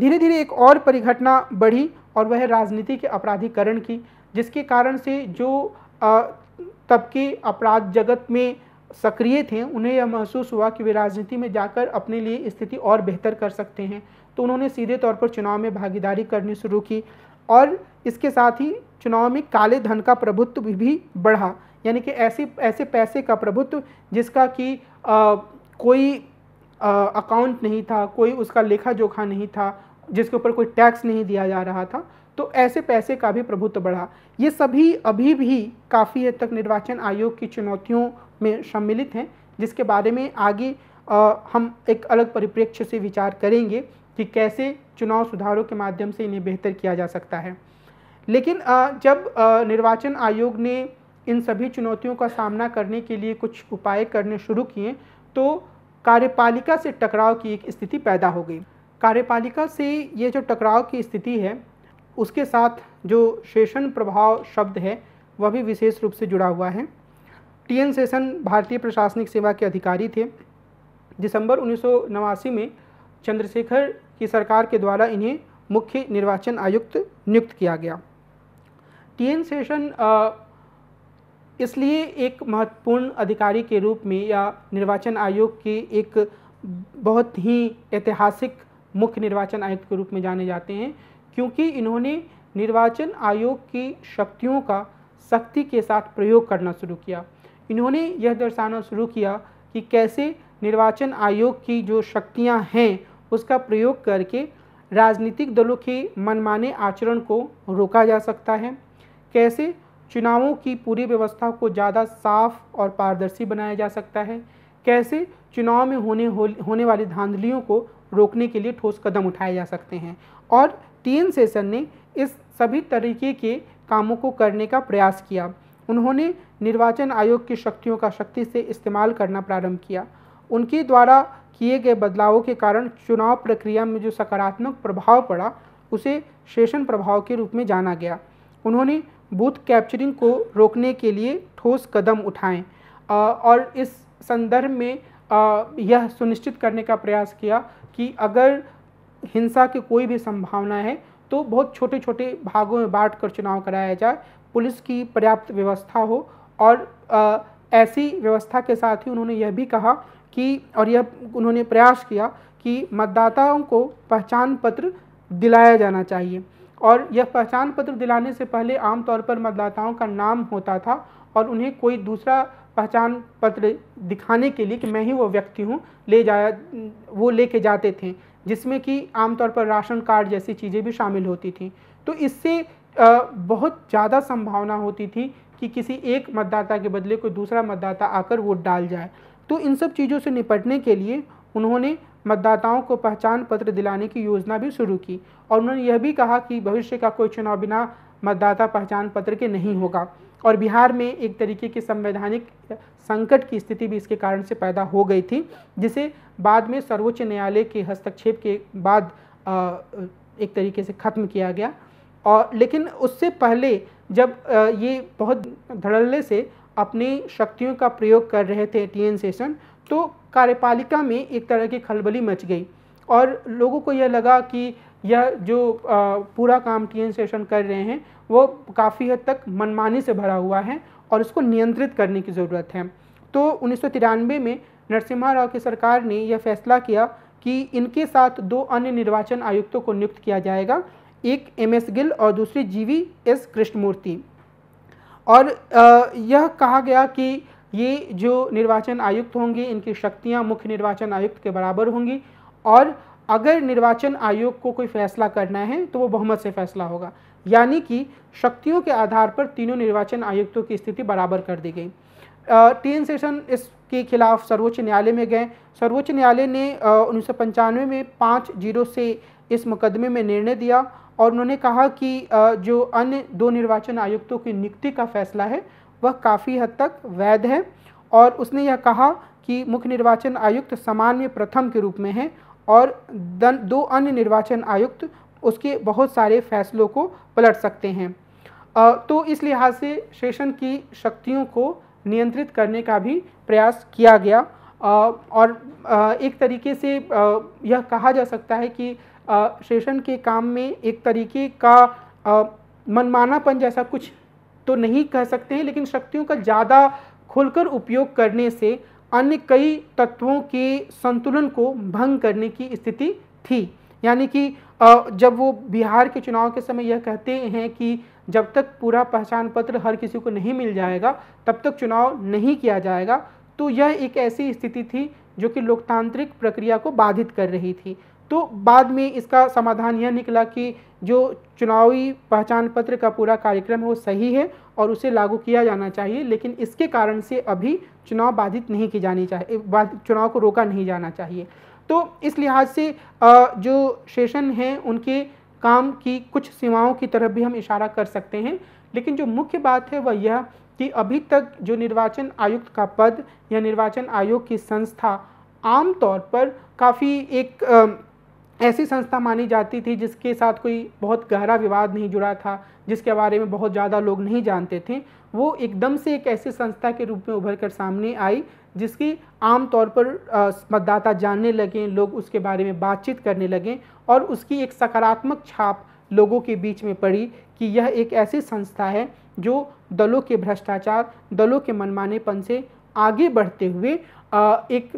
धीरे धीरे एक और परिघटना बढ़ी और वह राजनीति के अपराधीकरण की जिसके कारण से जो तब के अपराध जगत में सक्रिय थे उन्हें यह महसूस हुआ कि वे राजनीति में जाकर अपने लिए स्थिति और बेहतर कर सकते हैं तो उन्होंने सीधे तौर पर चुनाव में भागीदारी करनी शुरू की और इसके साथ ही चुनाव में काले धन का प्रभुत्व भी बढ़ा यानी कि ऐसे ऐसे पैसे का प्रभुत्व जिसका कि कोई अकाउंट नहीं था कोई उसका लेखा जोखा नहीं था जिसके ऊपर कोई टैक्स नहीं दिया जा रहा था तो ऐसे पैसे का भी प्रभुत्व बढ़ा ये सभी अभी भी काफ़ी हद तक निर्वाचन आयोग की चुनौतियों में सम्मिलित हैं जिसके बारे में आगे आ, हम एक अलग परिप्रेक्ष्य से विचार करेंगे कि कैसे चुनाव सुधारों के माध्यम से इन्हें बेहतर किया जा सकता है लेकिन आ, जब आ, निर्वाचन आयोग ने इन सभी चुनौतियों का सामना करने के लिए कुछ उपाय करने शुरू किए तो कार्यपालिका से टकराव की एक स्थिति पैदा हो गई कार्यपालिका से ये जो टकराव की स्थिति है उसके साथ जो शेषन प्रभाव शब्द है वह भी विशेष रूप से जुड़ा हुआ है टी एन सेशन भारतीय प्रशासनिक सेवा के अधिकारी थे दिसंबर उन्नीस में चंद्रशेखर की सरकार के द्वारा इन्हें मुख्य निर्वाचन आयुक्त नियुक्त किया गया टी एन सेशन इसलिए एक महत्वपूर्ण अधिकारी के रूप में या निर्वाचन आयोग के एक बहुत ही ऐतिहासिक मुख्य निर्वाचन आयुक्त के रूप में जाने जाते हैं क्योंकि इन्होंने निर्वाचन आयोग की शक्तियों का सख्ती के साथ प्रयोग करना शुरू किया इन्होंने यह दर्शाना शुरू किया कि कैसे निर्वाचन आयोग की जो शक्तियां हैं उसका प्रयोग करके राजनीतिक दलों के मनमाने आचरण को रोका जा सकता है कैसे चुनावों की पूरी व्यवस्था को ज़्यादा साफ और पारदर्शी बनाया जा सकता है कैसे चुनाव में होने हो, होने वाली धांधलियों को रोकने के लिए ठोस कदम उठाए जा सकते हैं और टी एन सेशन ने इस सभी तरीके के कामों को करने का प्रयास किया उन्होंने निर्वाचन आयोग की शक्तियों का शक्ति से इस्तेमाल करना प्रारंभ किया उनके द्वारा किए गए बदलावों के कारण चुनाव प्रक्रिया में जो सकारात्मक प्रभाव पड़ा उसे शेषण प्रभाव के रूप में जाना गया उन्होंने बूथ कैप्चरिंग को रोकने के लिए ठोस कदम उठाए और इस संदर्भ में यह सुनिश्चित करने का प्रयास किया कि अगर हिंसा की कोई भी संभावना है तो बहुत छोटे छोटे भागों में बांट कर चुनाव कराया जाए पुलिस की पर्याप्त व्यवस्था हो और आ, ऐसी व्यवस्था के साथ ही उन्होंने यह भी कहा कि और यह उन्होंने प्रयास किया कि मतदाताओं को पहचान पत्र दिलाया जाना चाहिए और यह पहचान पत्र दिलाने से पहले आमतौर पर मतदाताओं का नाम होता था और उन्हें कोई दूसरा पहचान पत्र दिखाने के लिए कि मैं ही वो व्यक्ति हूँ ले जाया वो ले के जाते थे जिसमें कि आमतौर पर राशन कार्ड जैसी चीज़ें भी शामिल होती थी तो इससे बहुत ज़्यादा संभावना होती थी कि किसी एक मतदाता के बदले कोई दूसरा मतदाता आकर वोट डाल जाए तो इन सब चीज़ों से निपटने के लिए उन्होंने मतदाताओं को पहचान पत्र दिलाने की योजना भी शुरू की और उन्होंने यह भी कहा कि भविष्य का कोई चुनाव बिना मतदाता पहचान पत्र के नहीं होगा और बिहार में एक तरीके की संवैधानिक संकट की स्थिति भी इसके कारण से पैदा हो गई थी जिसे बाद में सर्वोच्च न्यायालय के हस्तक्षेप के बाद एक तरीके से ख़त्म किया गया और लेकिन उससे पहले जब ये बहुत धड़ल्ले से अपनी शक्तियों का प्रयोग कर रहे थे टी सेशन तो कार्यपालिका में एक तरह की खलबली मच गई और लोगों को यह लगा कि यह जो पूरा काम टी सेशन कर रहे हैं वो काफ़ी हद तक मनमानी से भरा हुआ है और इसको नियंत्रित करने की ज़रूरत है तो उन्नीस में नरसिम्हा राव की सरकार ने यह फैसला किया कि इनके साथ दो अन्य निर्वाचन आयुक्तों को नियुक्त किया जाएगा एक एम एस गिल और दूसरी जी वी एस कृष्णमूर्ति और यह कहा गया कि ये जो निर्वाचन आयुक्त होंगे इनकी शक्तियाँ मुख्य निर्वाचन आयुक्त के बराबर होंगी और अगर निर्वाचन आयोग को कोई फैसला करना है तो वो बहुमत से फैसला होगा यानी कि शक्तियों के आधार पर तीनों निर्वाचन आयुक्तों की स्थिति बराबर कर दी गई टी एन सेशन इसके खिलाफ सर्वोच्च न्यायालय में गए सर्वोच्च न्यायालय ने उन्नीस में पाँच जीरो से इस मुकदमे में निर्णय दिया और उन्होंने कहा कि जो अन्य दो निर्वाचन आयुक्तों की नियुक्ति का फैसला है वह काफ़ी हद तक वैध है और उसने यह कहा कि मुख्य निर्वाचन आयुक्त समान में प्रथम के रूप में है और दो अन्य निर्वाचन आयुक्त उसके बहुत सारे फैसलों को पलट सकते हैं तो इस लिहाज से शेषन की शक्तियों को नियंत्रित करने का भी प्रयास किया गया और एक तरीके से यह कहा जा सकता है कि शेषन के काम में एक तरीके का मनमानापन जैसा कुछ तो नहीं कह सकते हैं लेकिन शक्तियों का ज़्यादा खुलकर उपयोग करने से अन्य कई तत्वों के संतुलन को भंग करने की स्थिति थी यानी कि जब वो बिहार के चुनाव के समय यह कहते हैं कि जब तक पूरा पहचान पत्र हर किसी को नहीं मिल जाएगा तब तक चुनाव नहीं किया जाएगा तो यह एक ऐसी स्थिति थी जो कि लोकतांत्रिक प्रक्रिया को बाधित कर रही थी तो बाद में इसका समाधान यह निकला कि जो चुनावी पहचान पत्र का पूरा कार्यक्रम है वो सही है और उसे लागू किया जाना चाहिए लेकिन इसके कारण से अभी चुनाव बाधित नहीं की जानी चाहिए चुनाव को रोका नहीं जाना चाहिए तो इस लिहाज से जो सेशन हैं उनके काम की कुछ सीमाओं की तरफ भी हम इशारा कर सकते हैं लेकिन जो मुख्य बात है वह यह कि अभी तक जो निर्वाचन आयुक्त का पद या निर्वाचन आयोग की संस्था आमतौर पर काफ़ी एक ऐसी संस्था मानी जाती थी जिसके साथ कोई बहुत गहरा विवाद नहीं जुड़ा था जिसके बारे में बहुत ज़्यादा लोग नहीं जानते थे वो एकदम से एक ऐसी संस्था के रूप में उभर कर सामने आई जिसकी आम तौर पर मतदाता जानने लगे लोग उसके बारे में बातचीत करने लगे और उसकी एक सकारात्मक छाप लोगों के बीच में पड़ी कि यह एक ऐसी संस्था है जो दलों के भ्रष्टाचार दलों के मनमानेपन से आगे बढ़ते हुए एक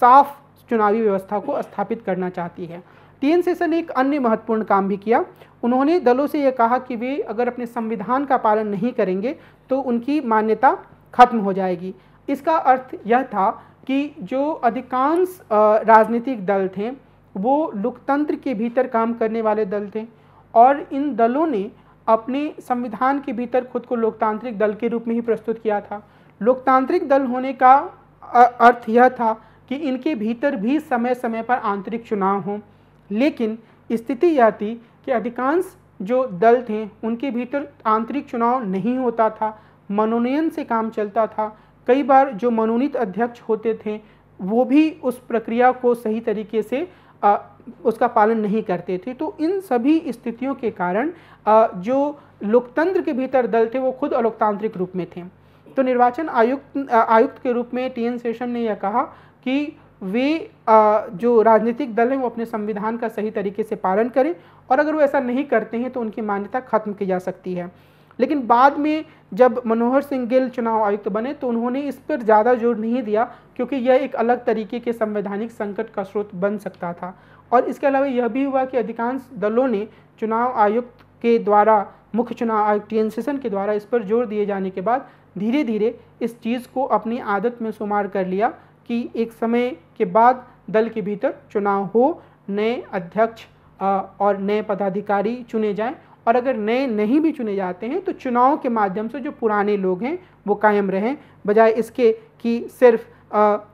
साफ चुनावी व्यवस्था को स्थापित करना चाहती है तीन सेशन ने एक अन्य महत्वपूर्ण काम भी किया उन्होंने दलों से यह कहा कि वे अगर अपने संविधान का पालन नहीं करेंगे तो उनकी मान्यता खत्म हो जाएगी इसका अर्थ यह था कि जो अधिकांश राजनीतिक दल थे वो लोकतंत्र के भीतर काम करने वाले दल थे और इन दलों ने अपने संविधान के भीतर खुद को लोकतांत्रिक दल के रूप में ही प्रस्तुत किया था लोकतांत्रिक दल होने का अर्थ यह था कि इनके भीतर भी समय समय पर आंतरिक चुनाव हों लेकिन स्थिति यह थी कि अधिकांश जो दल थे उनके भीतर आंतरिक चुनाव नहीं होता था मनोनयन से काम चलता था कई बार जो मनोनीत अध्यक्ष होते थे वो भी उस प्रक्रिया को सही तरीके से आ, उसका पालन नहीं करते थे तो इन सभी स्थितियों के कारण आ, जो लोकतंत्र के भीतर दल थे वो खुद अलोकतांत्रिक रूप में थे तो निर्वाचन आयुक्त आयुक्त के रूप में टी एन सेशन ने यह कहा कि वे जो राजनीतिक दल हैं वो अपने संविधान का सही तरीके से पालन करें और अगर वो ऐसा नहीं करते हैं तो उनकी मान्यता खत्म की जा सकती है लेकिन बाद में जब मनोहर सिंह गिल चुनाव आयुक्त बने तो उन्होंने इस पर ज़्यादा जोर नहीं दिया क्योंकि यह एक अलग तरीके के संवैधानिक संकट का स्रोत बन सकता था और इसके अलावा यह भी हुआ कि अधिकांश दलों ने चुनाव आयुक्त के द्वारा मुख्य चुनाव आयुक्त टी एन के द्वारा इस पर जोर दिए जाने के बाद धीरे धीरे इस चीज़ को अपनी आदत में शुमार कर लिया कि एक समय के बाद दल के भीतर चुनाव हो नए अध्यक्ष और नए पदाधिकारी चुने जाएं और अगर नए नहीं भी चुने जाते हैं तो चुनाव के माध्यम से जो पुराने लोग हैं वो कायम रहें बजाय इसके कि सिर्फ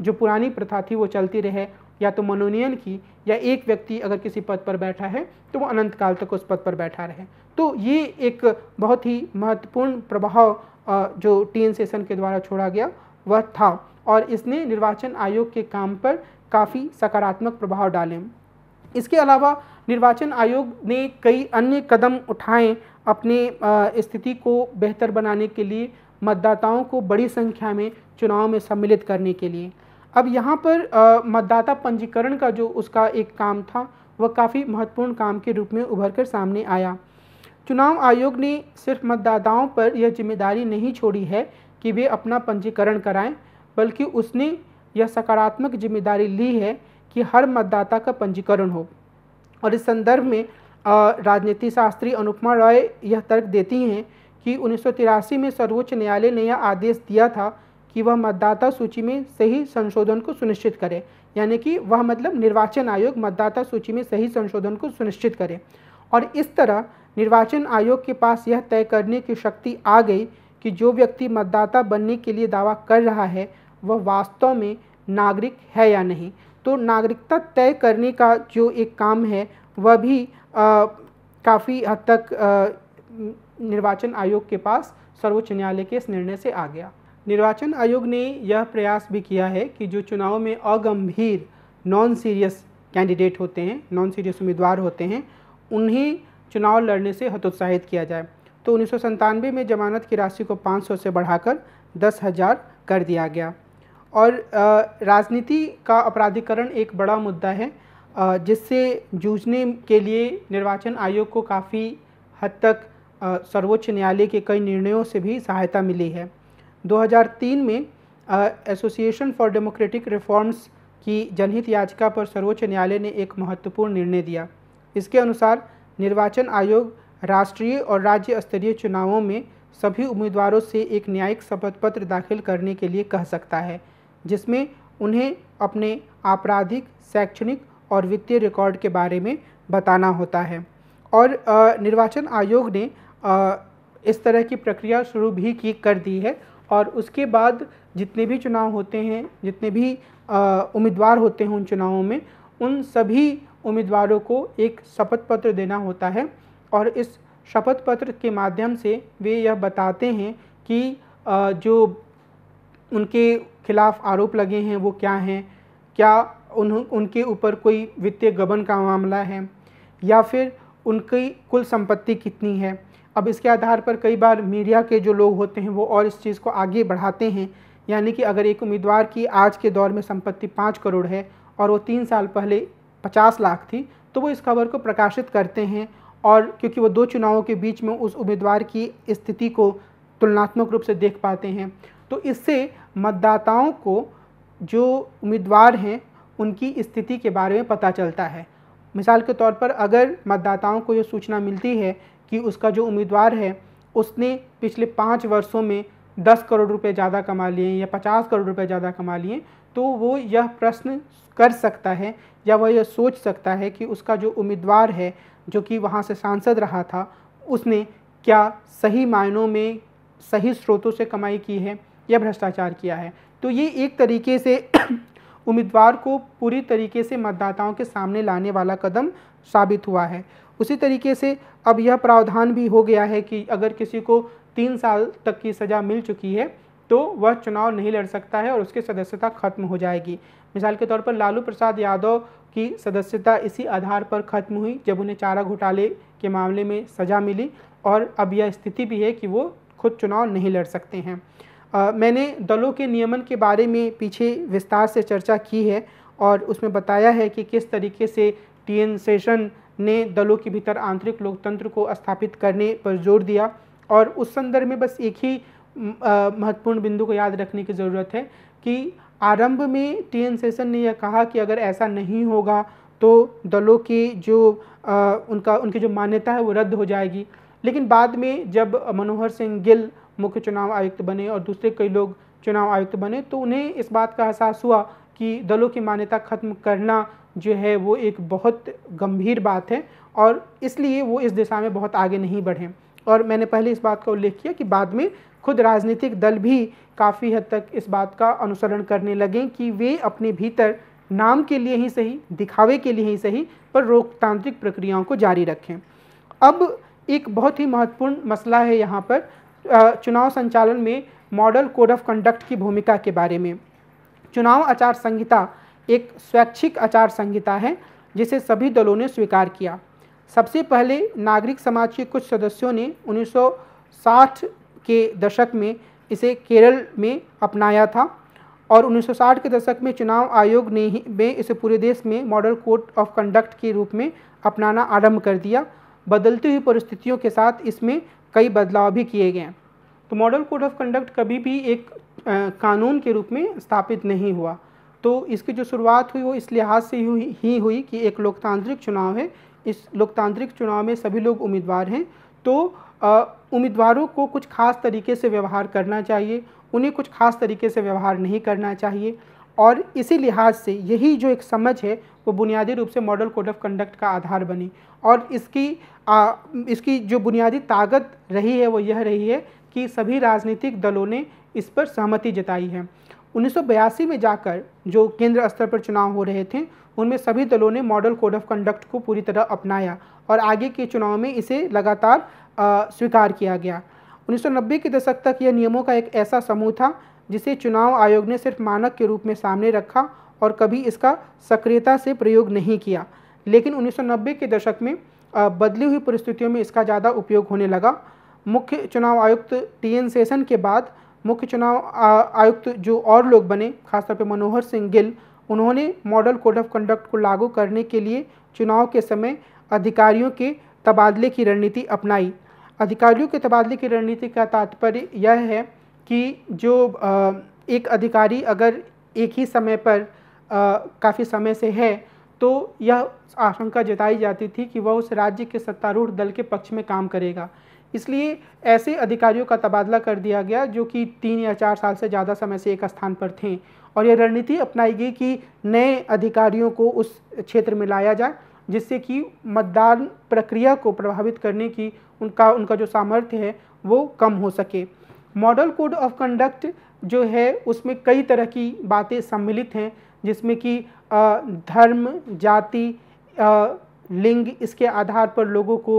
जो पुरानी प्रथा थी वो चलती रहे या तो मनोनयन की या एक व्यक्ति अगर किसी पद पर बैठा है तो वो अनंत काल तक उस पद पर बैठा रहे तो ये एक बहुत ही महत्वपूर्ण प्रभाव जो टी एन सेशन के द्वारा छोड़ा गया वह था और इसने निर्वाचन आयोग के काम पर काफ़ी सकारात्मक प्रभाव डाले इसके अलावा निर्वाचन आयोग ने कई अन्य कदम उठाए अपने स्थिति को बेहतर बनाने के लिए मतदाताओं को बड़ी संख्या में चुनाव में सम्मिलित करने के लिए अब यहाँ पर मतदाता पंजीकरण का जो उसका एक काम था वह काफ़ी महत्वपूर्ण काम के रूप में उभर कर सामने आया चुनाव आयोग ने सिर्फ मतदाताओं पर यह जिम्मेदारी नहीं छोड़ी है कि वे अपना पंजीकरण कराएं बल्कि उसने यह सकारात्मक जिम्मेदारी ली है कि हर मतदाता का पंजीकरण हो और इस संदर्भ में राजनीति शास्त्री अनुपमा रॉय यह तर्क देती हैं कि उन्नीस में सर्वोच्च न्यायालय ने यह आदेश दिया था कि वह मतदाता सूची में सही संशोधन को सुनिश्चित करे यानी कि वह मतलब निर्वाचन आयोग मतदाता सूची में सही संशोधन को सुनिश्चित करे और इस तरह निर्वाचन आयोग के पास यह तय करने की शक्ति आ गई कि जो व्यक्ति मतदाता बनने के लिए दावा कर रहा है वह वास्तव में नागरिक है या नहीं तो नागरिकता तय करने का जो एक काम है वह भी काफ़ी हद तक आ, निर्वाचन आयोग के पास सर्वोच्च न्यायालय के इस निर्णय से आ गया निर्वाचन आयोग ने यह प्रयास भी किया है कि जो चुनाव में अगंभीर नॉन सीरियस कैंडिडेट होते हैं नॉन सीरियस उम्मीदवार होते हैं उन्हें चुनाव लड़ने से हतोत्साहित किया जाए तो उन्नीस में जमानत की राशि को 500 से बढ़ाकर दस हज़ार कर दिया गया और राजनीति का अपराधिकरण एक बड़ा मुद्दा है जिससे जूझने के लिए निर्वाचन आयोग को काफ़ी हद तक सर्वोच्च न्यायालय के कई निर्णयों से भी सहायता मिली है 2003 में एसोसिएशन फॉर डेमोक्रेटिक रिफॉर्म्स की जनहित याचिका पर सर्वोच्च न्यायालय ने एक महत्वपूर्ण निर्णय दिया इसके अनुसार निर्वाचन आयोग राष्ट्रीय और राज्य स्तरीय चुनावों में सभी उम्मीदवारों से एक न्यायिक शपथ पत्र दाखिल करने के लिए कह सकता है जिसमें उन्हें अपने आपराधिक शैक्षणिक और वित्तीय रिकॉर्ड के बारे में बताना होता है और निर्वाचन आयोग ने इस तरह की प्रक्रिया शुरू भी की कर दी है और उसके बाद जितने भी चुनाव होते हैं जितने भी उम्मीदवार होते हैं उन चुनावों में उन सभी उम्मीदवारों को एक शपथ पत्र देना होता है और इस शपथ पत्र के माध्यम से वे यह बताते हैं कि जो उनके खिलाफ आरोप लगे हैं वो क्या हैं क्या उन उनके ऊपर कोई वित्तीय गबन का मामला है या फिर उनकी कुल संपत्ति कितनी है अब इसके आधार पर कई बार मीडिया के जो लोग होते हैं वो और इस चीज़ को आगे बढ़ाते हैं यानी कि अगर एक उम्मीदवार की आज के दौर में संपत्ति पाँच करोड़ है और वो तीन साल पहले पचास लाख थी तो वो इस खबर को प्रकाशित करते हैं और क्योंकि वो दो चुनावों के बीच में उस उम्मीदवार की स्थिति को तुलनात्मक रूप से देख पाते हैं तो इससे मतदाताओं को जो उम्मीदवार हैं उनकी स्थिति के बारे में पता चलता है मिसाल के तौर पर अगर मतदाताओं को ये सूचना मिलती है कि उसका जो उम्मीदवार है उसने पिछले पाँच वर्षों में दस करोड़ रुपए ज़्यादा कमा लिए या पचास करोड़ रुपए ज़्यादा कमा लिए तो वो यह प्रश्न कर सकता है या वह यह सोच सकता है कि उसका जो उम्मीदवार है जो कि वहाँ से सांसद रहा था उसने क्या सही मायनों में सही स्रोतों से कमाई की है या भ्रष्टाचार किया है तो ये एक तरीके से उम्मीदवार को पूरी तरीके से मतदाताओं के सामने लाने वाला कदम साबित हुआ है उसी तरीके से अब यह प्रावधान भी हो गया है कि अगर किसी को तीन साल तक की सज़ा मिल चुकी है तो वह चुनाव नहीं लड़ सकता है और उसकी सदस्यता खत्म हो जाएगी मिसाल के तौर पर लालू प्रसाद यादव की सदस्यता इसी आधार पर खत्म हुई जब उन्हें चारा घोटाले के मामले में सज़ा मिली और अब यह स्थिति भी है कि वो खुद चुनाव नहीं लड़ सकते हैं आ, मैंने दलों के नियमन के बारे में पीछे विस्तार से चर्चा की है और उसमें बताया है कि किस तरीके से टी एन सेशन ने दलों के भीतर आंतरिक लोकतंत्र को स्थापित करने पर जोर दिया और उस संदर्भ में बस एक ही महत्वपूर्ण बिंदु को याद रखने की ज़रूरत है कि आरंभ में टी एन सेशन ने यह कहा कि अगर ऐसा नहीं होगा तो दलों की जो आ, उनका उनकी जो मान्यता है वो रद्द हो जाएगी लेकिन बाद में जब मनोहर सिंह गिल मुख्य चुनाव आयुक्त बने और दूसरे कई लोग चुनाव आयुक्त बने तो उन्हें इस बात का एहसास हुआ कि दलों की मान्यता खत्म करना जो है वो एक बहुत गंभीर बात है और इसलिए वो इस दिशा में बहुत आगे नहीं बढ़े और मैंने पहले इस बात का उल्लेख किया कि बाद में खुद राजनीतिक दल भी काफ़ी हद तक इस बात का अनुसरण करने लगे कि वे अपने भीतर नाम के लिए ही सही दिखावे के लिए ही सही पर लोकतांत्रिक प्रक्रियाओं को जारी रखें अब एक बहुत ही महत्वपूर्ण मसला है यहाँ पर चुनाव संचालन में मॉडल कोड ऑफ कंडक्ट की भूमिका के बारे में चुनाव आचार संहिता एक स्वैच्छिक आचार संहिता है जिसे सभी दलों ने स्वीकार किया सबसे पहले नागरिक समाज के कुछ सदस्यों ने 1960 के दशक में इसे केरल में अपनाया था और 1960 के दशक में चुनाव आयोग ने ही में इसे पूरे देश में मॉडल कोड ऑफ कंडक्ट के रूप में अपनाना आरंभ कर दिया बदलती हुई परिस्थितियों के साथ इसमें कई बदलाव भी किए गए हैं तो मॉडल कोड ऑफ कंडक्ट कभी भी एक कानून के रूप में स्थापित नहीं हुआ तो इसकी जो शुरुआत हुई वो इस लिहाज से ही हुई कि एक लोकतांत्रिक चुनाव है इस लोकतांत्रिक चुनाव में सभी लोग उम्मीदवार हैं तो उम्मीदवारों को कुछ खास तरीके से व्यवहार करना चाहिए उन्हें कुछ खास तरीके से व्यवहार नहीं करना चाहिए और इसी लिहाज से यही जो एक समझ है वो बुनियादी रूप से मॉडल कोड ऑफ कंडक्ट का आधार बनी और इसकी आ, इसकी जो बुनियादी ताकत रही है वो यह रही है कि सभी राजनीतिक दलों ने इस पर सहमति जताई है 1982 में जाकर जो केंद्र स्तर पर चुनाव हो रहे थे उनमें सभी दलों ने मॉडल कोड ऑफ कंडक्ट को पूरी तरह अपनाया और आगे के चुनाव में इसे लगातार स्वीकार किया गया 1990 के दशक तक यह नियमों का एक ऐसा समूह था जिसे चुनाव आयोग ने सिर्फ मानक के रूप में सामने रखा और कभी इसका सक्रियता से प्रयोग नहीं किया लेकिन 1990 के दशक में बदली हुई परिस्थितियों में इसका ज़्यादा उपयोग होने लगा मुख्य चुनाव आयुक्त टी एन सेशन के बाद मुख्य चुनाव आयुक्त जो और लोग बने खासतौर पर मनोहर सिंह गिल उन्होंने मॉडल कोड ऑफ कंडक्ट को लागू करने के लिए चुनाव के समय अधिकारियों के तबादले की रणनीति अपनाई अधिकारियों के तबादले की रणनीति का तात्पर्य यह है कि जो एक अधिकारी अगर एक ही समय पर काफ़ी समय से है तो यह आशंका जताई जाती थी कि वह उस राज्य के सत्तारूढ़ दल के पक्ष में काम करेगा इसलिए ऐसे अधिकारियों का तबादला कर दिया गया जो कि तीन या चार साल से ज़्यादा समय से एक स्थान पर थे और यह रणनीति अपनाई गई कि नए अधिकारियों को उस क्षेत्र में लाया जाए जिससे कि मतदान प्रक्रिया को प्रभावित करने की उनका उनका जो सामर्थ्य है वो कम हो सके मॉडल कोड ऑफ कंडक्ट जो है उसमें कई तरह की बातें सम्मिलित हैं जिसमें कि धर्म जाति लिंग इसके आधार पर लोगों को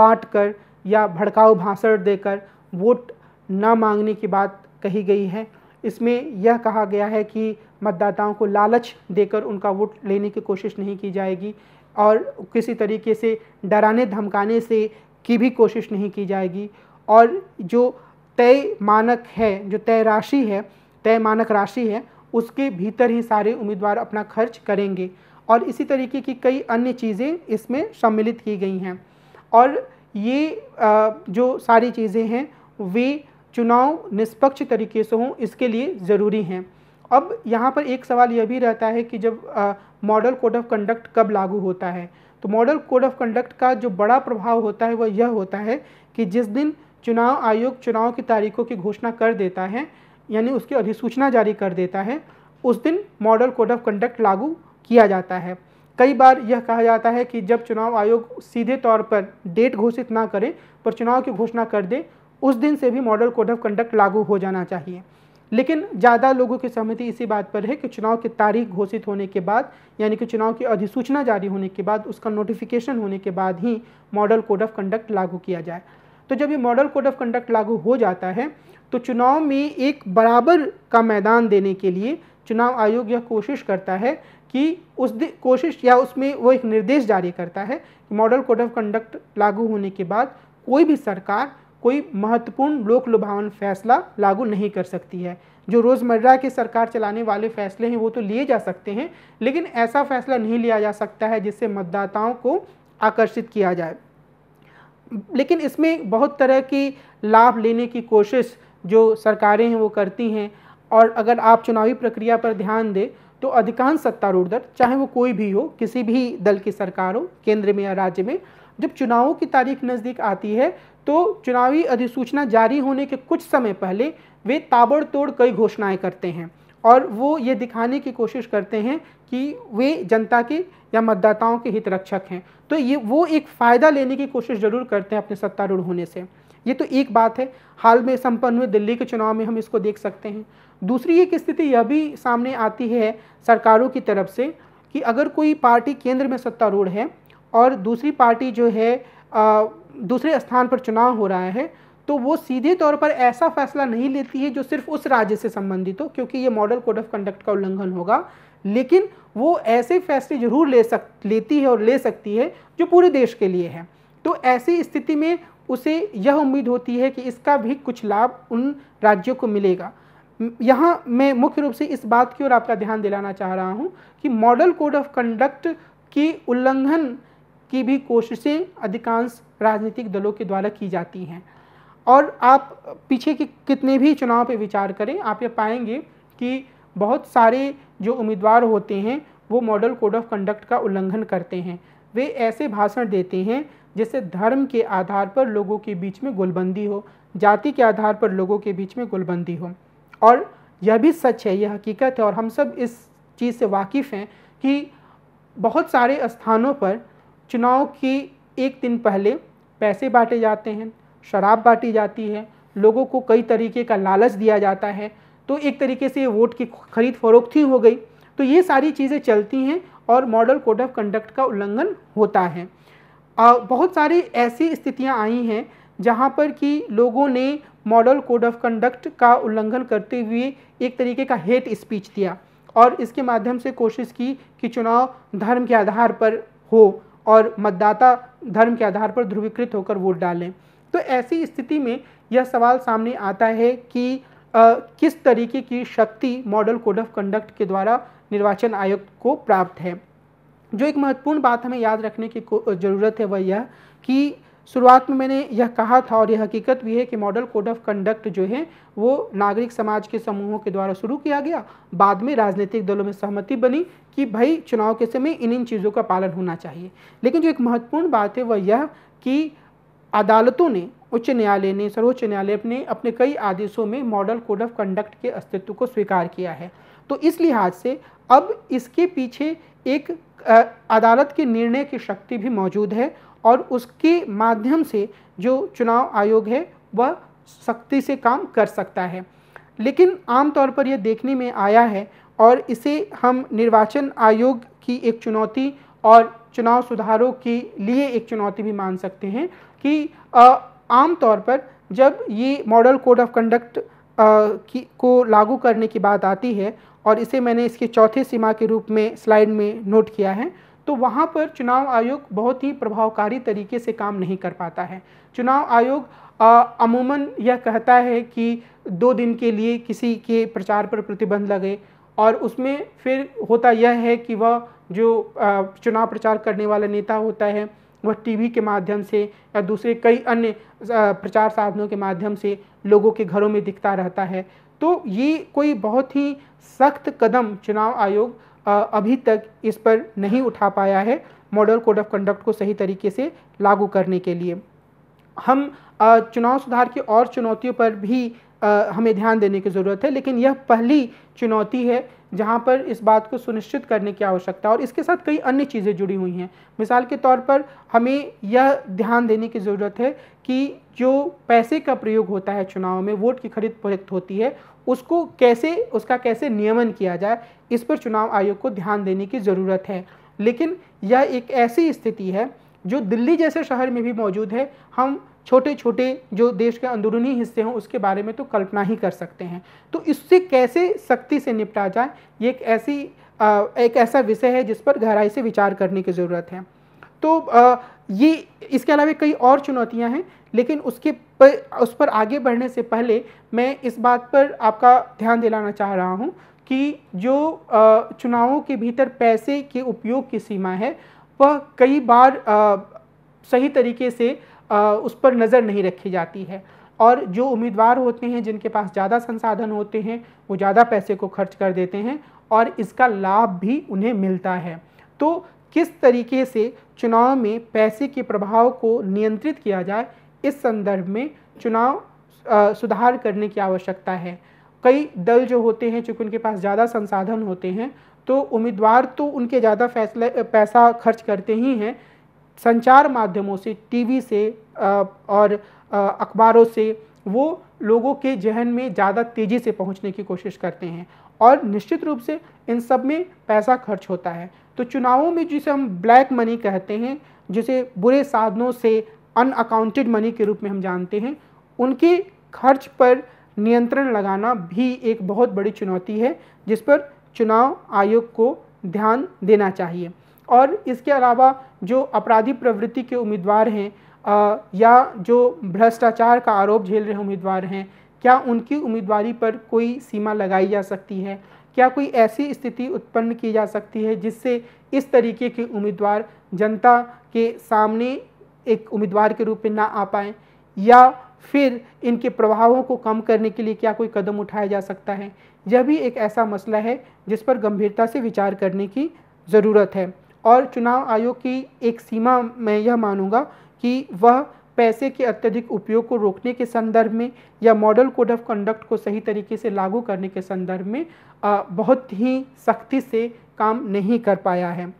बांट कर या भड़काऊ भाषण देकर वोट न मांगने की बात कही गई है इसमें यह कहा गया है कि मतदाताओं को लालच देकर उनका वोट लेने की कोशिश नहीं की जाएगी और किसी तरीके से डराने धमकाने से की भी कोशिश नहीं की जाएगी और जो तय मानक है जो तय राशि है तय मानक राशि है उसके भीतर ही सारे उम्मीदवार अपना खर्च करेंगे और इसी तरीके की कई अन्य चीज़ें इसमें सम्मिलित की गई हैं और ये जो सारी चीज़ें हैं वे चुनाव निष्पक्ष तरीके से हों इसके लिए ज़रूरी हैं अब यहाँ पर एक सवाल यह भी रहता है कि जब मॉडल कोड ऑफ कंडक्ट कब लागू होता है तो मॉडल कोड ऑफ कंडक्ट का जो बड़ा प्रभाव होता है वह यह होता है कि जिस दिन चुनाव आयोग चुनाव की तारीखों की घोषणा कर देता है यानी उसकी अधिसूचना जारी कर देता है उस दिन मॉडल कोड ऑफ कंडक्ट लागू किया जाता है कई बार यह कहा जाता है कि जब चुनाव आयोग सीधे तौर पर डेट घोषित ना करे पर चुनाव की घोषणा कर दे उस दिन से भी मॉडल कोड ऑफ कंडक्ट लागू हो जाना चाहिए लेकिन ज़्यादा लोगों की सहमति इसी बात पर है कि चुनाव की तारीख घोषित होने के बाद यानी कि चुनाव की अधिसूचना जारी होने के बाद उसका नोटिफिकेशन होने के बाद ही मॉडल कोड ऑफ कंडक्ट लागू किया जाए तो जब ये मॉडल कोड ऑफ कंडक्ट लागू हो जाता है तो चुनाव में एक बराबर का मैदान देने के लिए चुनाव आयोग यह कोशिश करता है कि उस कोशिश या उसमें वो एक निर्देश जारी करता है कि मॉडल कोड ऑफ कंडक्ट लागू होने के बाद कोई भी सरकार कोई महत्वपूर्ण लोक लुभावन फैसला लागू नहीं कर सकती है जो रोज़मर्रा के सरकार चलाने वाले फैसले हैं वो तो लिए जा सकते हैं लेकिन ऐसा फैसला नहीं लिया जा सकता है जिससे मतदाताओं को आकर्षित किया जाए लेकिन इसमें बहुत तरह की लाभ लेने की कोशिश जो सरकारें हैं वो करती हैं और अगर आप चुनावी प्रक्रिया पर ध्यान दें तो अधिकांश सत्तारूढ़ दल चाहे वो कोई भी हो किसी भी दल की सरकार हो केंद्र में या राज्य में जब चुनावों की तारीख नज़दीक आती है तो चुनावी अधिसूचना जारी होने के कुछ समय पहले वे ताबड़तोड़ कई घोषणाएं करते हैं और वो ये दिखाने की कोशिश करते हैं कि वे जनता के या मतदाताओं के हित रक्षक हैं तो ये वो एक फ़ायदा लेने की कोशिश जरूर करते हैं अपने सत्तारूढ़ होने से ये तो एक बात है हाल में संपन्न हुए दिल्ली के चुनाव में हम इसको देख सकते हैं दूसरी एक स्थिति यह भी सामने आती है सरकारों की तरफ से कि अगर कोई पार्टी केंद्र में सत्तारूढ़ है और दूसरी पार्टी जो है आ, दूसरे स्थान पर चुनाव हो रहा है तो वो सीधे तौर पर ऐसा फैसला नहीं लेती है जो सिर्फ उस राज्य से संबंधित हो क्योंकि ये मॉडल कोड ऑफ कंडक्ट का उल्लंघन होगा लेकिन वो ऐसे फैसले जरूर ले सक लेती है और ले सकती है जो पूरे देश के लिए हैं तो ऐसी स्थिति में उसे यह उम्मीद होती है कि इसका भी कुछ लाभ उन राज्यों को मिलेगा यहाँ मैं मुख्य रूप से इस बात की ओर आपका ध्यान दिलाना चाह रहा हूँ कि मॉडल कोड ऑफ कंडक्ट की उल्लंघन की भी कोशिशें अधिकांश राजनीतिक दलों के द्वारा की जाती हैं और आप पीछे के कितने भी चुनाव पर विचार करें आप ये पाएंगे कि बहुत सारे जो उम्मीदवार होते हैं वो मॉडल कोड ऑफ कंडक्ट का उल्लंघन करते हैं वे ऐसे भाषण देते हैं जैसे धर्म के आधार पर लोगों के बीच में गुलबंदी हो जाति के आधार पर लोगों के बीच में गुलबंदी हो और यह भी सच है यह हकीकत है और हम सब इस चीज़ से वाकिफ़ हैं कि बहुत सारे स्थानों पर चुनाव के एक दिन पहले पैसे बांटे जाते हैं शराब बांटी जाती है लोगों को कई तरीके का लालच दिया जाता है तो एक तरीके से वोट की खरीद फरोख्त ही हो गई तो ये सारी चीज़ें चलती हैं और मॉडल कोड ऑफ कंडक्ट का उल्लंघन होता है आ, बहुत सारी ऐसी स्थितियाँ आई हैं जहाँ पर कि लोगों ने मॉडल कोड ऑफ कंडक्ट का उल्लंघन करते हुए एक तरीके का हेट स्पीच दिया और इसके माध्यम से कोशिश की कि चुनाव धर्म के आधार पर हो और मतदाता धर्म के आधार पर ध्रुवीकृत होकर वोट डालें तो ऐसी स्थिति में यह सवाल सामने आता है कि किस तरीके की शक्ति मॉडल कोड ऑफ कंडक्ट के द्वारा निर्वाचन आयोग को प्राप्त है जो एक महत्वपूर्ण बात हमें याद रखने की ज़रूरत है वह यह कि शुरुआत में मैंने यह कहा था और यह हकीकत भी है कि मॉडल कोड ऑफ कंडक्ट जो है वो नागरिक समाज के समूहों के द्वारा शुरू किया गया बाद में राजनीतिक दलों में सहमति बनी कि भाई चुनाव के समय इन इन चीज़ों का पालन होना चाहिए लेकिन जो एक महत्वपूर्ण बात है वह यह कि अदालतों ने उच्च न्यायालय ने सर्वोच्च न्यायालय ने अपने कई आदेशों में मॉडल कोड ऑफ कंडक्ट के अस्तित्व को स्वीकार किया है तो इस लिहाज से अब इसके पीछे एक अदालत के निर्णय की शक्ति भी मौजूद है और उसके माध्यम से जो चुनाव आयोग है वह सख्ती से काम कर सकता है लेकिन आमतौर पर यह देखने में आया है और इसे हम निर्वाचन आयोग की एक चुनौती और चुनाव सुधारों के लिए एक चुनौती भी मान सकते हैं कि आमतौर पर जब ये मॉडल कोड ऑफ कंडक्ट की को लागू करने की बात आती है और इसे मैंने इसके चौथे सीमा के रूप में स्लाइड में नोट किया है तो वहाँ पर चुनाव आयोग बहुत ही प्रभावकारी तरीके से काम नहीं कर पाता है चुनाव आयोग अमूमन यह कहता है कि दो दिन के लिए किसी के प्रचार पर प्रतिबंध लगे और उसमें फिर होता यह है कि वह जो चुनाव प्रचार करने वाला नेता होता है वह टीवी के माध्यम से या दूसरे कई अन्य प्रचार साधनों के माध्यम से लोगों के घरों में दिखता रहता है तो ये कोई बहुत ही सख्त कदम चुनाव आयोग अभी तक इस पर नहीं उठा पाया है मॉडल कोड ऑफ कंडक्ट को सही तरीके से लागू करने के लिए हम चुनाव सुधार की और चुनौतियों पर भी हमें ध्यान देने की ज़रूरत है लेकिन यह पहली चुनौती है जहाँ पर इस बात को सुनिश्चित करने की आवश्यकता और इसके साथ कई अन्य चीज़ें जुड़ी हुई हैं मिसाल के तौर पर हमें यह ध्यान देने की ज़रूरत है कि जो पैसे का प्रयोग होता है चुनाव में वोट की खरीद प्रोजेक्ट होती है उसको कैसे उसका कैसे नियमन किया जाए इस पर चुनाव आयोग को ध्यान देने की ज़रूरत है लेकिन यह एक ऐसी स्थिति है जो दिल्ली जैसे शहर में भी मौजूद है हम छोटे छोटे जो देश के अंदरूनी हिस्से हों उसके बारे में तो कल्पना ही कर सकते हैं तो इससे कैसे सख्ती से निपटा जाए ये एक ऐसी एक ऐसा विषय है जिस पर गहराई से विचार करने की ज़रूरत है तो ये इसके अलावा कई और चुनौतियां हैं लेकिन उसके पर उस पर आगे बढ़ने से पहले मैं इस बात पर आपका ध्यान दिलाना चाह रहा हूं कि जो चुनावों के भीतर पैसे के उपयोग की सीमा है वह कई बार सही तरीके से उस पर नज़र नहीं रखी जाती है और जो उम्मीदवार होते हैं जिनके पास ज़्यादा संसाधन होते हैं वो ज़्यादा पैसे को खर्च कर देते हैं और इसका लाभ भी उन्हें मिलता है तो किस तरीके से चुनाव में पैसे के प्रभाव को नियंत्रित किया जाए इस संदर्भ में चुनाव सुधार करने की आवश्यकता है कई दल जो होते हैं चूँकि उनके पास ज़्यादा संसाधन होते हैं तो उम्मीदवार तो उनके ज़्यादा फैसले पैसा खर्च करते ही हैं संचार माध्यमों से टीवी से और अखबारों से वो लोगों के जहन में ज़्यादा तेज़ी से पहुंचने की कोशिश करते हैं और निश्चित रूप से इन सब में पैसा खर्च होता है तो चुनावों में जिसे हम ब्लैक मनी कहते हैं जिसे बुरे साधनों से अनअकाउंटेड मनी के रूप में हम जानते हैं उनके खर्च पर नियंत्रण लगाना भी एक बहुत बड़ी चुनौती है जिस पर चुनाव आयोग को ध्यान देना चाहिए और इसके अलावा जो अपराधी प्रवृत्ति के उम्मीदवार हैं या जो भ्रष्टाचार का आरोप झेल रहे उम्मीदवार हैं क्या उनकी उम्मीदवारी पर कोई सीमा लगाई जा सकती है क्या कोई ऐसी स्थिति उत्पन्न की जा सकती है जिससे इस तरीके के उम्मीदवार जनता के सामने एक उम्मीदवार के रूप में ना आ पाए या फिर इनके प्रभावों को कम करने के लिए क्या कोई कदम उठाया जा सकता है यह भी एक ऐसा मसला है जिस पर गंभीरता से विचार करने की ज़रूरत है और चुनाव आयोग की एक सीमा मैं यह मानूंगा कि वह पैसे के अत्यधिक उपयोग को रोकने के संदर्भ में या मॉडल कोड ऑफ कंडक्ट को सही तरीके से लागू करने के संदर्भ में आ, बहुत ही सख्ती से काम नहीं कर पाया है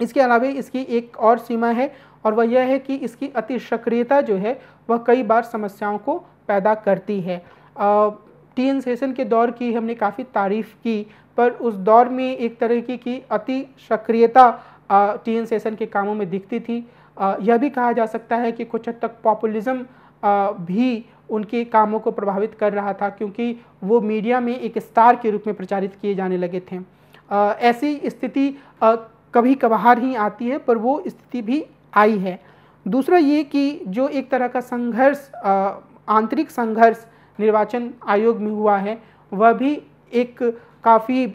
इसके अलावा इसकी एक और सीमा है और वह यह है कि इसकी अति सक्रियता जो है वह कई बार समस्याओं को पैदा करती है आ, तीन सेशन के दौर की हमने काफ़ी तारीफ़ की पर उस दौर में एक तरह की, की अति सक्रियता टी एन सेशन के कामों में दिखती थी यह भी कहा जा सकता है कि कुछ हद तक पॉपुलिज्म भी उनके कामों को प्रभावित कर रहा था क्योंकि वो मीडिया में एक स्टार के रूप में प्रचारित किए जाने लगे थे ऐसी स्थिति कभी कभार ही आती है पर वो स्थिति भी आई है दूसरा ये कि जो एक तरह का संघर्ष आंतरिक संघर्ष निर्वाचन आयोग में हुआ है वह भी एक काफ़ी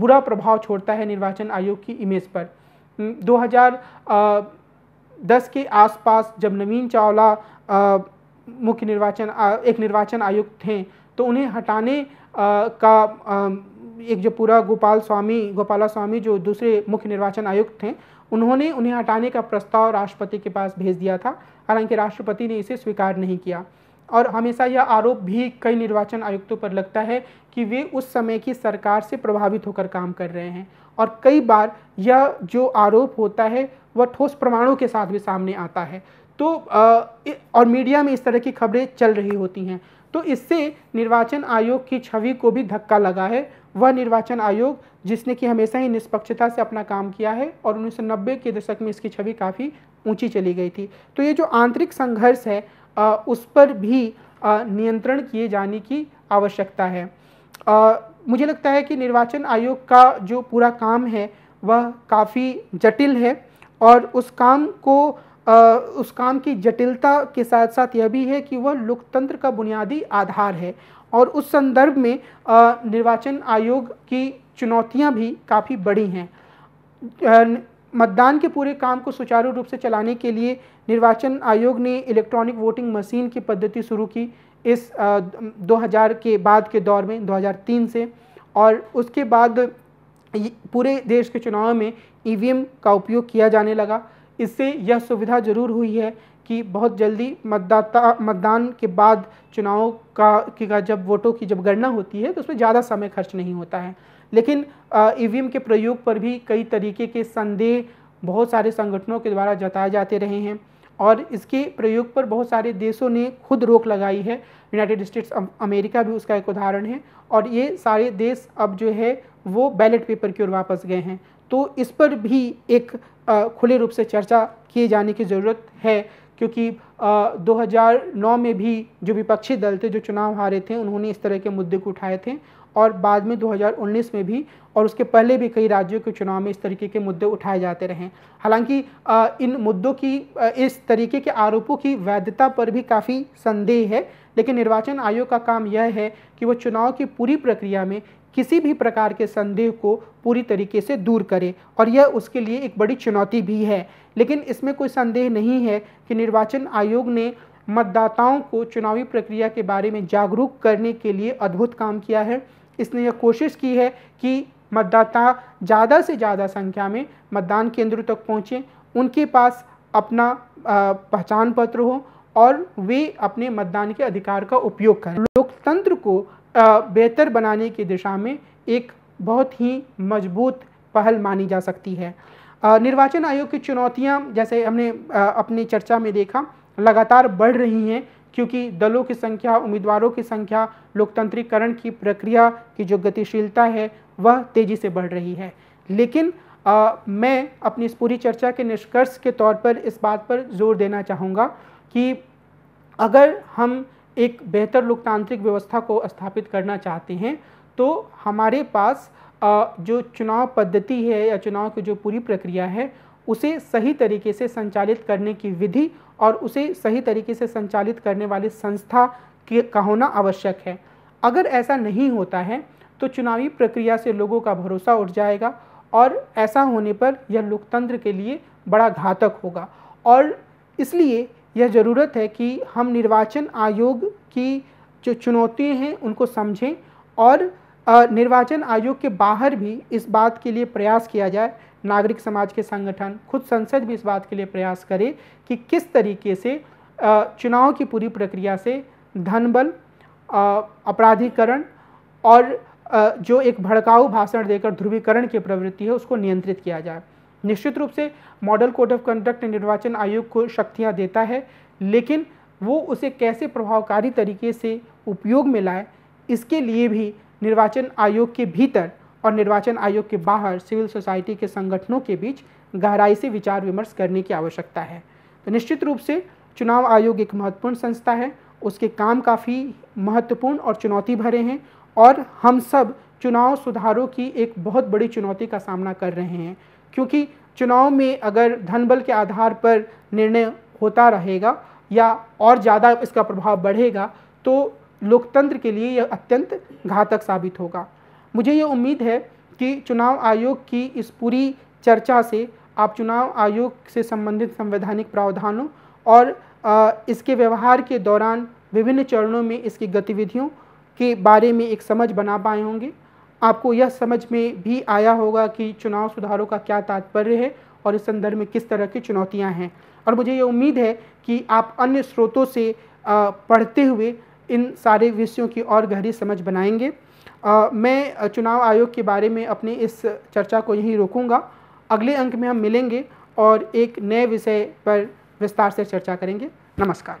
बुरा प्रभाव छोड़ता है निर्वाचन आयोग की इमेज पर 2000 दस के आसपास जब नवीन चावला मुख्य निर्वाचन आ, एक निर्वाचन आयुक्त थे तो उन्हें हटाने आ, का आ, एक जो पूरा गोपाल स्वामी गोपाला स्वामी जो दूसरे मुख्य निर्वाचन आयुक्त थे उन्होंने उन्हें हटाने का प्रस्ताव राष्ट्रपति के पास भेज दिया था हालांकि राष्ट्रपति ने इसे स्वीकार नहीं किया और हमेशा यह आरोप भी कई निर्वाचन आयुक्तों पर लगता है कि वे उस समय की सरकार से प्रभावित होकर काम कर रहे हैं और कई बार यह जो आरोप होता है वह ठोस प्रमाणों के साथ भी सामने आता है तो और मीडिया में इस तरह की खबरें चल रही होती हैं तो इससे निर्वाचन आयोग की छवि को भी धक्का लगा है वह निर्वाचन आयोग जिसने कि हमेशा ही निष्पक्षता से अपना काम किया है और उन्नीस के दशक में इसकी छवि काफ़ी ऊंची चली गई थी तो ये जो आंतरिक संघर्ष है आ, उस पर भी नियंत्रण किए जाने की आवश्यकता है आ, मुझे लगता है कि निर्वाचन आयोग का जो पूरा काम है वह काफ़ी जटिल है और उस काम को आ, उस काम की जटिलता के साथ साथ यह भी है कि वह लोकतंत्र का बुनियादी आधार है और उस संदर्भ में आ, निर्वाचन आयोग की चुनौतियां भी काफ़ी बड़ी हैं मतदान के पूरे काम को सुचारू रूप से चलाने के लिए निर्वाचन आयोग ने इलेक्ट्रॉनिक वोटिंग मशीन की पद्धति शुरू की इस आ, 2000 के बाद के दौर में 2003 से और उसके बाद पूरे देश के चुनाव में ई e का उपयोग किया जाने लगा इससे यह सुविधा जरूर हुई है कि बहुत जल्दी मतदाता मतदान के बाद चुनाव का का जब वोटों की जब गणना होती है तो उसमें ज़्यादा समय खर्च नहीं होता है लेकिन ई e के प्रयोग पर भी कई तरीके के संदेह बहुत सारे संगठनों के द्वारा जताए जाते रहे हैं और इसके प्रयोग पर बहुत सारे देशों ने खुद रोक लगाई है यूनाइटेड स्टेट्स अमेरिका भी उसका एक उदाहरण है और ये सारे देश अब जो है वो बैलेट पेपर की ओर वापस गए हैं तो इस पर भी एक खुले रूप से चर्चा किए जाने की ज़रूरत है क्योंकि 2009 में भी जो विपक्षी दल थे जो चुनाव हारे थे उन्होंने इस तरह के मुद्दे को उठाए थे और बाद में 2019 में भी और उसके पहले भी कई राज्यों के चुनाव में इस तरीके के मुद्दे उठाए जाते रहे हालांकि इन मुद्दों की इस तरीके के आरोपों की वैधता पर भी काफ़ी संदेह है लेकिन निर्वाचन आयोग का काम यह है कि वो चुनाव की पूरी प्रक्रिया में किसी भी प्रकार के संदेह को पूरी तरीके से दूर करे और यह उसके लिए एक बड़ी चुनौती भी है लेकिन इसमें कोई संदेह नहीं है कि निर्वाचन आयोग ने मतदाताओं को चुनावी प्रक्रिया के बारे में जागरूक करने के लिए अद्भुत काम किया है इसने यह कोशिश की है कि मतदाता ज़्यादा से ज़्यादा संख्या में मतदान केंद्रों तक पहुँचें उनके पास अपना पहचान पत्र हो और वे अपने मतदान के अधिकार का उपयोग करें लोकतंत्र को बेहतर बनाने की दिशा में एक बहुत ही मजबूत पहल मानी जा सकती है निर्वाचन आयोग की चुनौतियां जैसे हमने अपनी चर्चा में देखा लगातार बढ़ रही हैं क्योंकि दलों की संख्या उम्मीदवारों की संख्या लोकतंत्रीकरण की प्रक्रिया की जो गतिशीलता है वह तेज़ी से बढ़ रही है लेकिन आ, मैं अपनी इस पूरी चर्चा के निष्कर्ष के तौर पर इस बात पर जोर देना चाहूँगा कि अगर हम एक बेहतर लोकतांत्रिक व्यवस्था को स्थापित करना चाहते हैं तो हमारे पास जो चुनाव पद्धति है या चुनाव की जो पूरी प्रक्रिया है उसे सही तरीके से संचालित करने की विधि और उसे सही तरीके से संचालित करने वाली संस्था के का होना आवश्यक है अगर ऐसा नहीं होता है तो चुनावी प्रक्रिया से लोगों का भरोसा उठ जाएगा और ऐसा होने पर यह लोकतंत्र के लिए बड़ा घातक होगा और इसलिए यह ज़रूरत है कि हम निर्वाचन आयोग की जो चुनौती हैं उनको समझें और निर्वाचन आयोग के बाहर भी इस बात के लिए प्रयास किया जाए नागरिक समाज के संगठन खुद संसद भी इस बात के लिए प्रयास करे कि किस तरीके से चुनाव की पूरी प्रक्रिया से धन बल अपराधीकरण और जो एक भड़काऊ भाषण देकर ध्रुवीकरण की प्रवृत्ति है उसको नियंत्रित किया जाए निश्चित रूप से मॉडल कोड ऑफ कंडक्ट निर्वाचन आयोग को शक्तियाँ देता है लेकिन वो उसे कैसे प्रभावकारी तरीके से उपयोग में लाए इसके लिए भी निर्वाचन आयोग के भीतर और निर्वाचन आयोग के बाहर सिविल सोसाइटी के संगठनों के बीच गहराई से विचार विमर्श करने की आवश्यकता है तो निश्चित रूप से चुनाव आयोग एक महत्वपूर्ण संस्था है उसके काम काफ़ी महत्वपूर्ण और चुनौती भरे हैं और हम सब चुनाव सुधारों की एक बहुत बड़ी चुनौती का सामना कर रहे हैं क्योंकि चुनाव में अगर धन बल के आधार पर निर्णय होता रहेगा या और ज़्यादा इसका प्रभाव बढ़ेगा तो लोकतंत्र के लिए यह अत्यंत घातक साबित होगा मुझे ये उम्मीद है कि चुनाव आयोग की इस पूरी चर्चा से आप चुनाव आयोग से संबंधित संवैधानिक प्रावधानों और इसके व्यवहार के दौरान विभिन्न चरणों में इसकी गतिविधियों के बारे में एक समझ बना पाए होंगे आपको यह समझ में भी आया होगा कि चुनाव सुधारों का क्या तात्पर्य है और इस संदर्भ में किस तरह की चुनौतियाँ हैं और मुझे ये उम्मीद है कि आप अन्य स्रोतों से पढ़ते हुए इन सारे विषयों की और गहरी समझ बनाएंगे मैं चुनाव आयोग के बारे में अपनी इस चर्चा को यहीं रोकूंगा अगले अंक में हम मिलेंगे और एक नए विषय पर विस्तार से चर्चा करेंगे नमस्कार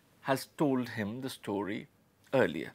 has told him the story earlier.